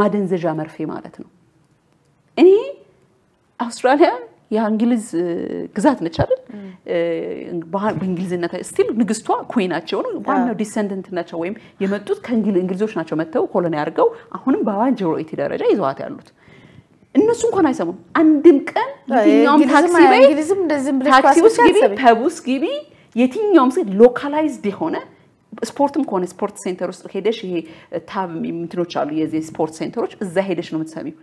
ማደንዘዣ መርፌ ማለት ነው። እኔ አውስትራሊያ የእንግሊዝ ግዛት ነች አይደል? በእንግሊዝነት ስቲል ንግስቷ ኩናቸው ነው። ዋናው ዲሰንደንት ናቸው ወይም የመጡት ከእንግሊዞች ናቸው መጥተው ኮሎኒ አድርገው አሁንም በባንጀሮይቲ ደረጃ ይዘዋት ያሉት። እነሱ እንኳን አይሰሙም። አንድም ቀን የትኛውም ታክሲ ላይ ታክሲ ውስጥ ግቢ፣ ፐብ ውስጥ ግቢ፣ የትኛውም ሴት ሎካላይዝድ የሆነ ስፖርትም ከሆነ ስፖርት ሴንተር ውስጥ ሄደሽ ይሄ ታብ ምትኖች አሉ የዚህ ስፖርት ሴንተሮች እዛ ሄደሽ ነው የምትሰሚው።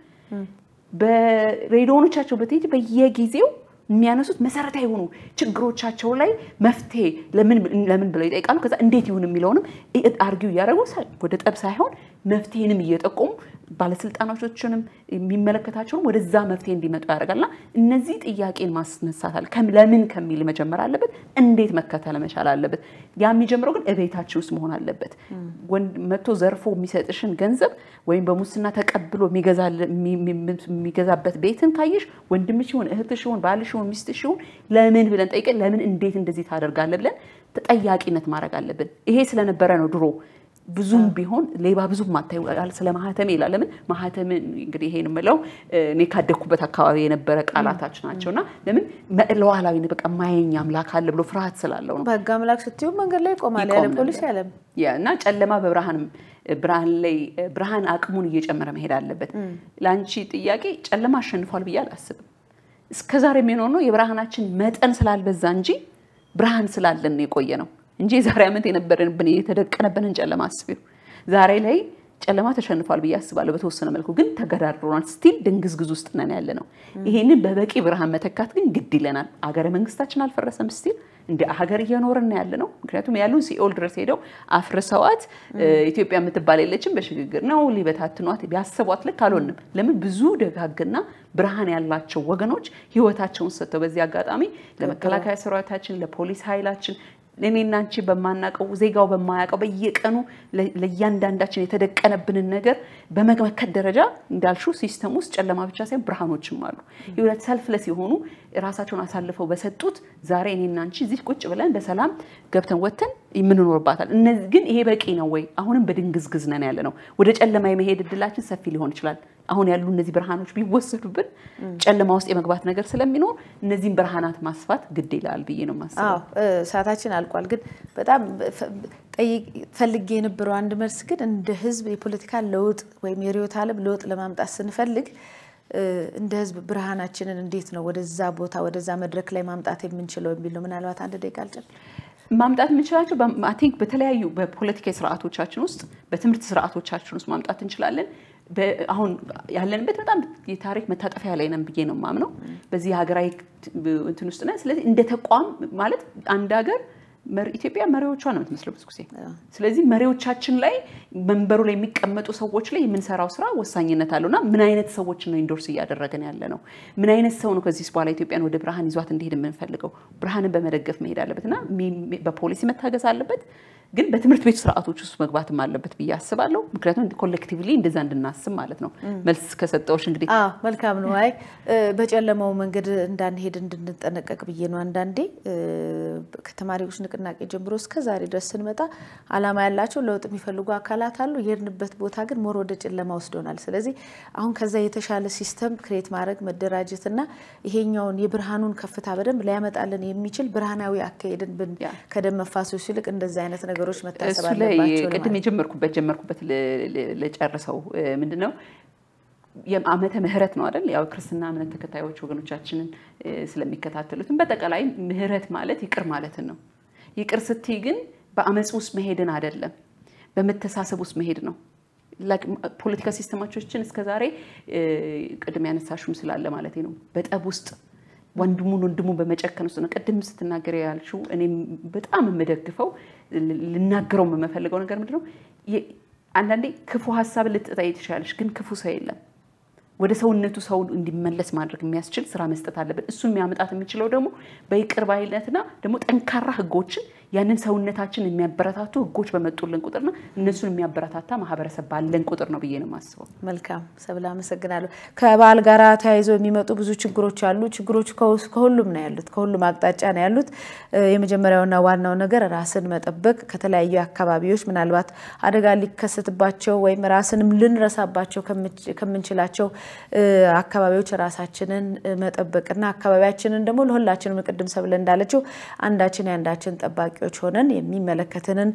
በሬዲዮኖቻቸው በቴጅ በየጊዜው የሚያነሱት መሰረታዊ የሆኑ ችግሮቻቸው ላይ መፍትሄ ለምን ብለው ይጠይቃሉ። ከዛ እንዴት ይሁን የሚለውንም አርጊው እያደረጉ ወደ ጠብ ሳይሆን መፍትሄንም እየጠቆሙ ባለስልጣናቶችንም የሚመለከታቸውን ወደዛ መፍትሄ እንዲመጡ ያደርጋልና እነዚህ ጥያቄን ማስነሳታል ለምን ከሚል መጀመር አለበት። እንዴት መከተል መቻል አለበት። ያ የሚጀምረው ግን እቤታችን ውስጥ መሆን አለበት። መጥቶ ዘርፎ የሚሰጥሽን ገንዘብ ወይም በሙስና ተቀብሎ የሚገዛበት ቤትን ካየሽ ወንድምሽ ይሁን እህትሽ ይሁን ባልሽ ይሁን ሚስትሽ ይሁን ለምን ብለን ጠይቀን ለምን እንዴት እንደዚህ ታደርጋለ ብለን ተጠያቂነት ማድረግ አለብን። ይሄ ስለነበረ ነው ድሮ ብዙም ቢሆን ሌባ ብዙም ማታዩ ስለ ማህተም ይላል። ለምን ማህተም እንግዲህ ይሄን የምለው እኔ ካደግኩበት አካባቢ የነበረ ቃላታች ናቸው እና ለምን ለዋላዊ በቃ ማየኝ አምላክ አለ ብሎ ፍርሃት ስላለው ነው። በህግ አምላክ ስትዩ መንገድ ላይ ይቆማል ያለ ፖሊስ ያለም እና ጨለማ በብርሃን ብርሃን ላይ ብርሃን አቅሙን እየጨመረ መሄድ አለበት። ለአንቺ ጥያቄ ጨለማ አሸንፏል ብዬ አላስብም። እስከዛሬ የሚኖር ነው የብርሃናችን መጠን ስላልበዛ እንጂ ብርሃን ስላለን የቆየ ነው። እንጂ የዛሬ ዓመት የነበረንብን የተደቀነብንን ጨለማ አስቢው። ዛሬ ላይ ጨለማ ተሸንፏል ብዬ አስባለሁ። በተወሰነ መልኩ ግን ተገዳድሮናል። ስቲል ድንግዝግዝ ውስጥ ነን ያለ ነው። ይሄንን በበቂ ብርሃን መተካት ግን ግድ ይለናል። አገረ መንግስታችን አልፈረሰም ስቲል እንደ ሀገር እየኖርን ያለ ነው። ምክንያቱም ያሉን ሲኦል ድረስ ሄደው አፍርሰዋት ኢትዮጵያ የምትባል የለችም፣ በሽግግር ነው ሊበታትኗት ቢያሰቧት ልክ አልሆንም። ለምን ብዙ ደጋግና ብርሃን ያላቸው ወገኖች ህይወታቸውን ሰጥተው በዚህ አጋጣሚ ለመከላከያ ሰራዊታችን፣ ለፖሊስ ኃይላችን እኔና አንቺ በማናቀው ዜጋው በማያውቀው በየቀኑ ለእያንዳንዳችን የተደቀነብንን ነገር በመመከት ደረጃ እንዳልሹ ሲስተም ውስጥ ጨለማ ብቻ ሳይሆን ብርሃኖችም አሉ። የሁለት ሰልፍለስ የሆኑ ራሳቸውን አሳልፈው በሰጡት ዛሬ እኔና አንቺ እዚህ ቁጭ ብለን በሰላም ገብተን ወጥተን የምንኖርባታል። እነዚህ ግን ይሄ በቂ ነው ወይ? አሁንም በድንግዝግዝ ነን ያለ ነው። ወደ ጨለማ የመሄድ እድላችን ሰፊ ሊሆን ይችላል። አሁን ያሉ እነዚህ ብርሃኖች ቢወሰዱብን ጨለማ ውስጥ የመግባት ነገር ስለሚኖር እነዚህን ብርሃናት ማስፋት ግድ ይላል ብዬ ነው ማስበው። ሰዓታችን አልቋል፣ ግን በጣም ፈልጌ የነበረው አንድ መልስ ግን እንደ ህዝብ የፖለቲካ ለውጥ ወይም የርዕዮተ ዓለም ለውጥ ለማምጣት ስንፈልግ እንደ ህዝብ ብርሃናችንን እንዴት ነው ወደዛ ቦታ ወደዛ መድረክ ላይ ማምጣት የምንችለው የሚል ነው። ምናልባት አንድ ደቂቃ አልጨም ማምጣት የምንችላቸው አይ ቲንክ በተለያዩ በፖለቲካዊ ስርዓቶቻችን ውስጥ በትምህርት ስርዓቶቻችን ውስጥ ማምጣት እንችላለን። አሁን ያለንበት በጣም የታሪክ መታጠፊያ ላይ ነን ብዬ ነው የማምነው በዚህ ሀገራዊ እንትን ውስጥ ነን። ስለዚህ እንደ ተቋም ማለት አንድ ሀገር ኢትዮጵያ መሪዎቿ ነው የምትመስለው ብዙ ጊዜ። ስለዚህ መሪዎቻችን ላይ መንበሩ ላይ የሚቀመጡ ሰዎች ላይ የምንሰራው ስራ ወሳኝነት አለውና ምን አይነት ሰዎች ነው ኢንዶርስ እያደረገን ያለ ነው? ምን አይነት ሰው ነው ከዚህ በኋላ ኢትዮጵያን ወደ ብርሃን ይዟት እንዲሄድ የምንፈልገው? ብርሃንን በመደገፍ መሄድ አለበት እና በፖሊሲ መታገዝ አለበት። ግን በትምህርት ቤት ስርዓቶች ውስጥ መግባትም አለበት ብዬ አስባለሁ። ምክንያቱም ኮሌክቲቭሊ እንደዛ እንድናስብ ማለት ነው። መልስ ከሰጠዎች እንግዲህ መልካም ነው። አይ በጨለማው መንገድ እንዳንሄድ እንድንጠነቀቅ ብዬ ነው። አንዳንዴ ከተማሪዎች ንቅናቄ ጀምሮ እስከ ዛሬ ድረስ ስንመጣ አላማ ያላቸው ለውጥ የሚፈልጉ አካላት አሉ። የሄድንበት ቦታ ግን ሞር ወደ ጨለማ ወስዶናል። ስለዚህ አሁን ከዛ የተሻለ ሲስተም ክሬት ማድረግ መደራጀትና ይሄኛውን የብርሃኑን ከፍታ በደንብ ሊያመጣልን የሚችል ብርሃናዊ አካሄድን ከደም መፋሰሶች ይልቅ እንደዚ አይነት ነገር ነገሮች መታሰብ አለባቸው። ቅድም የጀመርኩበት ጀመርኩበት ለጨርሰው ምንድን ነው የአመተ ምህረት ነው አይደል? ያው ክርስትና እምነት ተከታዮች ወገኖቻችንን ስለሚከታተሉትም በጠቃላይ ምህረት ማለት ይቅር ማለትን ነው። ይቅር ስትይ ግን በአመፅ ውስጥ መሄድን አይደለም፣ በመተሳሰብ ውስጥ መሄድ ነው። ፖለቲካ ሲስተማቾችን እስከዛሬ ቅድም ያነሳሹም ስላለ ማለት ነው በጠብ ውስጥ ወንድሙን ወንድሙን በመጨከን ውስጥ ነው። ቅድም ስትናገር ያልሽው እኔም በጣም የምደግፈው ልናገረው የምፈልገው ነገር ምንድነው? አንዳንዴ ክፉ ሀሳብ ልትጠይ ትችላለች፣ ግን ክፉ ሰው የለም። ወደ ሰውነቱ ሰው እንዲመለስ ማድረግ የሚያስችል ስራ መስጠት አለብን። እሱን የሚያመጣት የሚችለው ደግሞ በይቅር ባይነትና ደግሞ ጠንካራ ህጎችን ያንን ሰውነታችን የሚያበረታቱ ህጎች በመጡልን ቁጥርና እነሱን የሚያበረታታ ማህበረሰብ ባለን ቁጥር ነው ብዬ ነው የማስበው። መልካም ሰብለ፣ አመሰግናለሁ። ከበዓል ጋር ተያይዘው የሚመጡ ብዙ ችግሮች አሉ። ችግሮች ከሁሉም ነው ያሉት፣ ከሁሉም አቅጣጫ ነው ያሉት። የመጀመሪያውና ዋናው ነገር ራስን መጠበቅ ከተለያዩ አካባቢዎች ምናልባት አደጋ ሊከሰትባቸው ወይም ራስንም ልንረሳባቸው ከምንችላቸው አካባቢዎች ራሳችንን መጠበቅና አካባቢያችንን ደግሞ ለሁላችንም ቅድም ሰብለ እንዳለችው አንዳችን የአንዳችን ጠባቂ ጠባቂዎች ሆነን የሚመለከትንን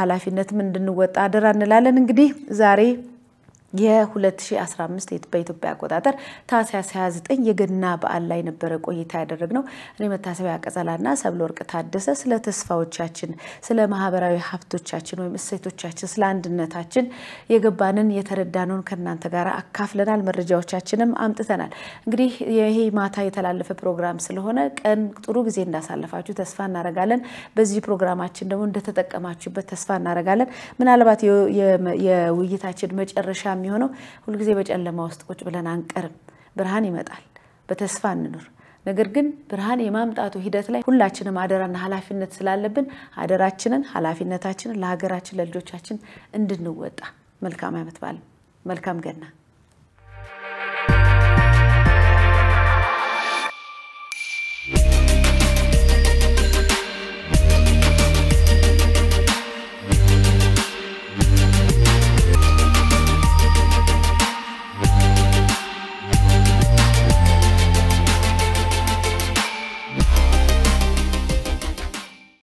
ኃላፊነትም እንድንወጣ አደራ እንላለን። እንግዲህ ዛሬ የ2015 በኢትዮጵያ አቆጣጠር ታህሳስ 29 የገና በዓል ላይ ነበረ ቆይታ ያደረግነው። እኔ መታሰቢያ ቀጸላና ሰብለ ወርቅ ታደሰ ስለ ተስፋዎቻችን፣ ስለ ማህበራዊ ሀብቶቻችን ወይም እሴቶቻችን፣ ስለ አንድነታችን የገባንን የተረዳነውን ከእናንተ ጋር አካፍለናል። መረጃዎቻችንም አምጥተናል። እንግዲህ ይሄ ማታ የተላለፈ ፕሮግራም ስለሆነ ቀን ጥሩ ጊዜ እንዳሳለፋችሁ ተስፋ እናረጋለን። በዚህ ፕሮግራማችን ደግሞ እንደተጠቀማችሁበት ተስፋ እናረጋለን። ምናልባት የውይይታችን መጨረሻ የሚሆነው ሁልጊዜ በጨለማ ውስጥ ቁጭ ብለን አንቀርም። ብርሃን ይመጣል። በተስፋ እንኑር። ነገር ግን ብርሃን የማምጣቱ ሂደት ላይ ሁላችንም አደራና ኃላፊነት ስላለብን አደራችንን፣ ኃላፊነታችንን ለሀገራችን ለልጆቻችን እንድንወጣ መልካም ዓመት በዓል መልካም ገና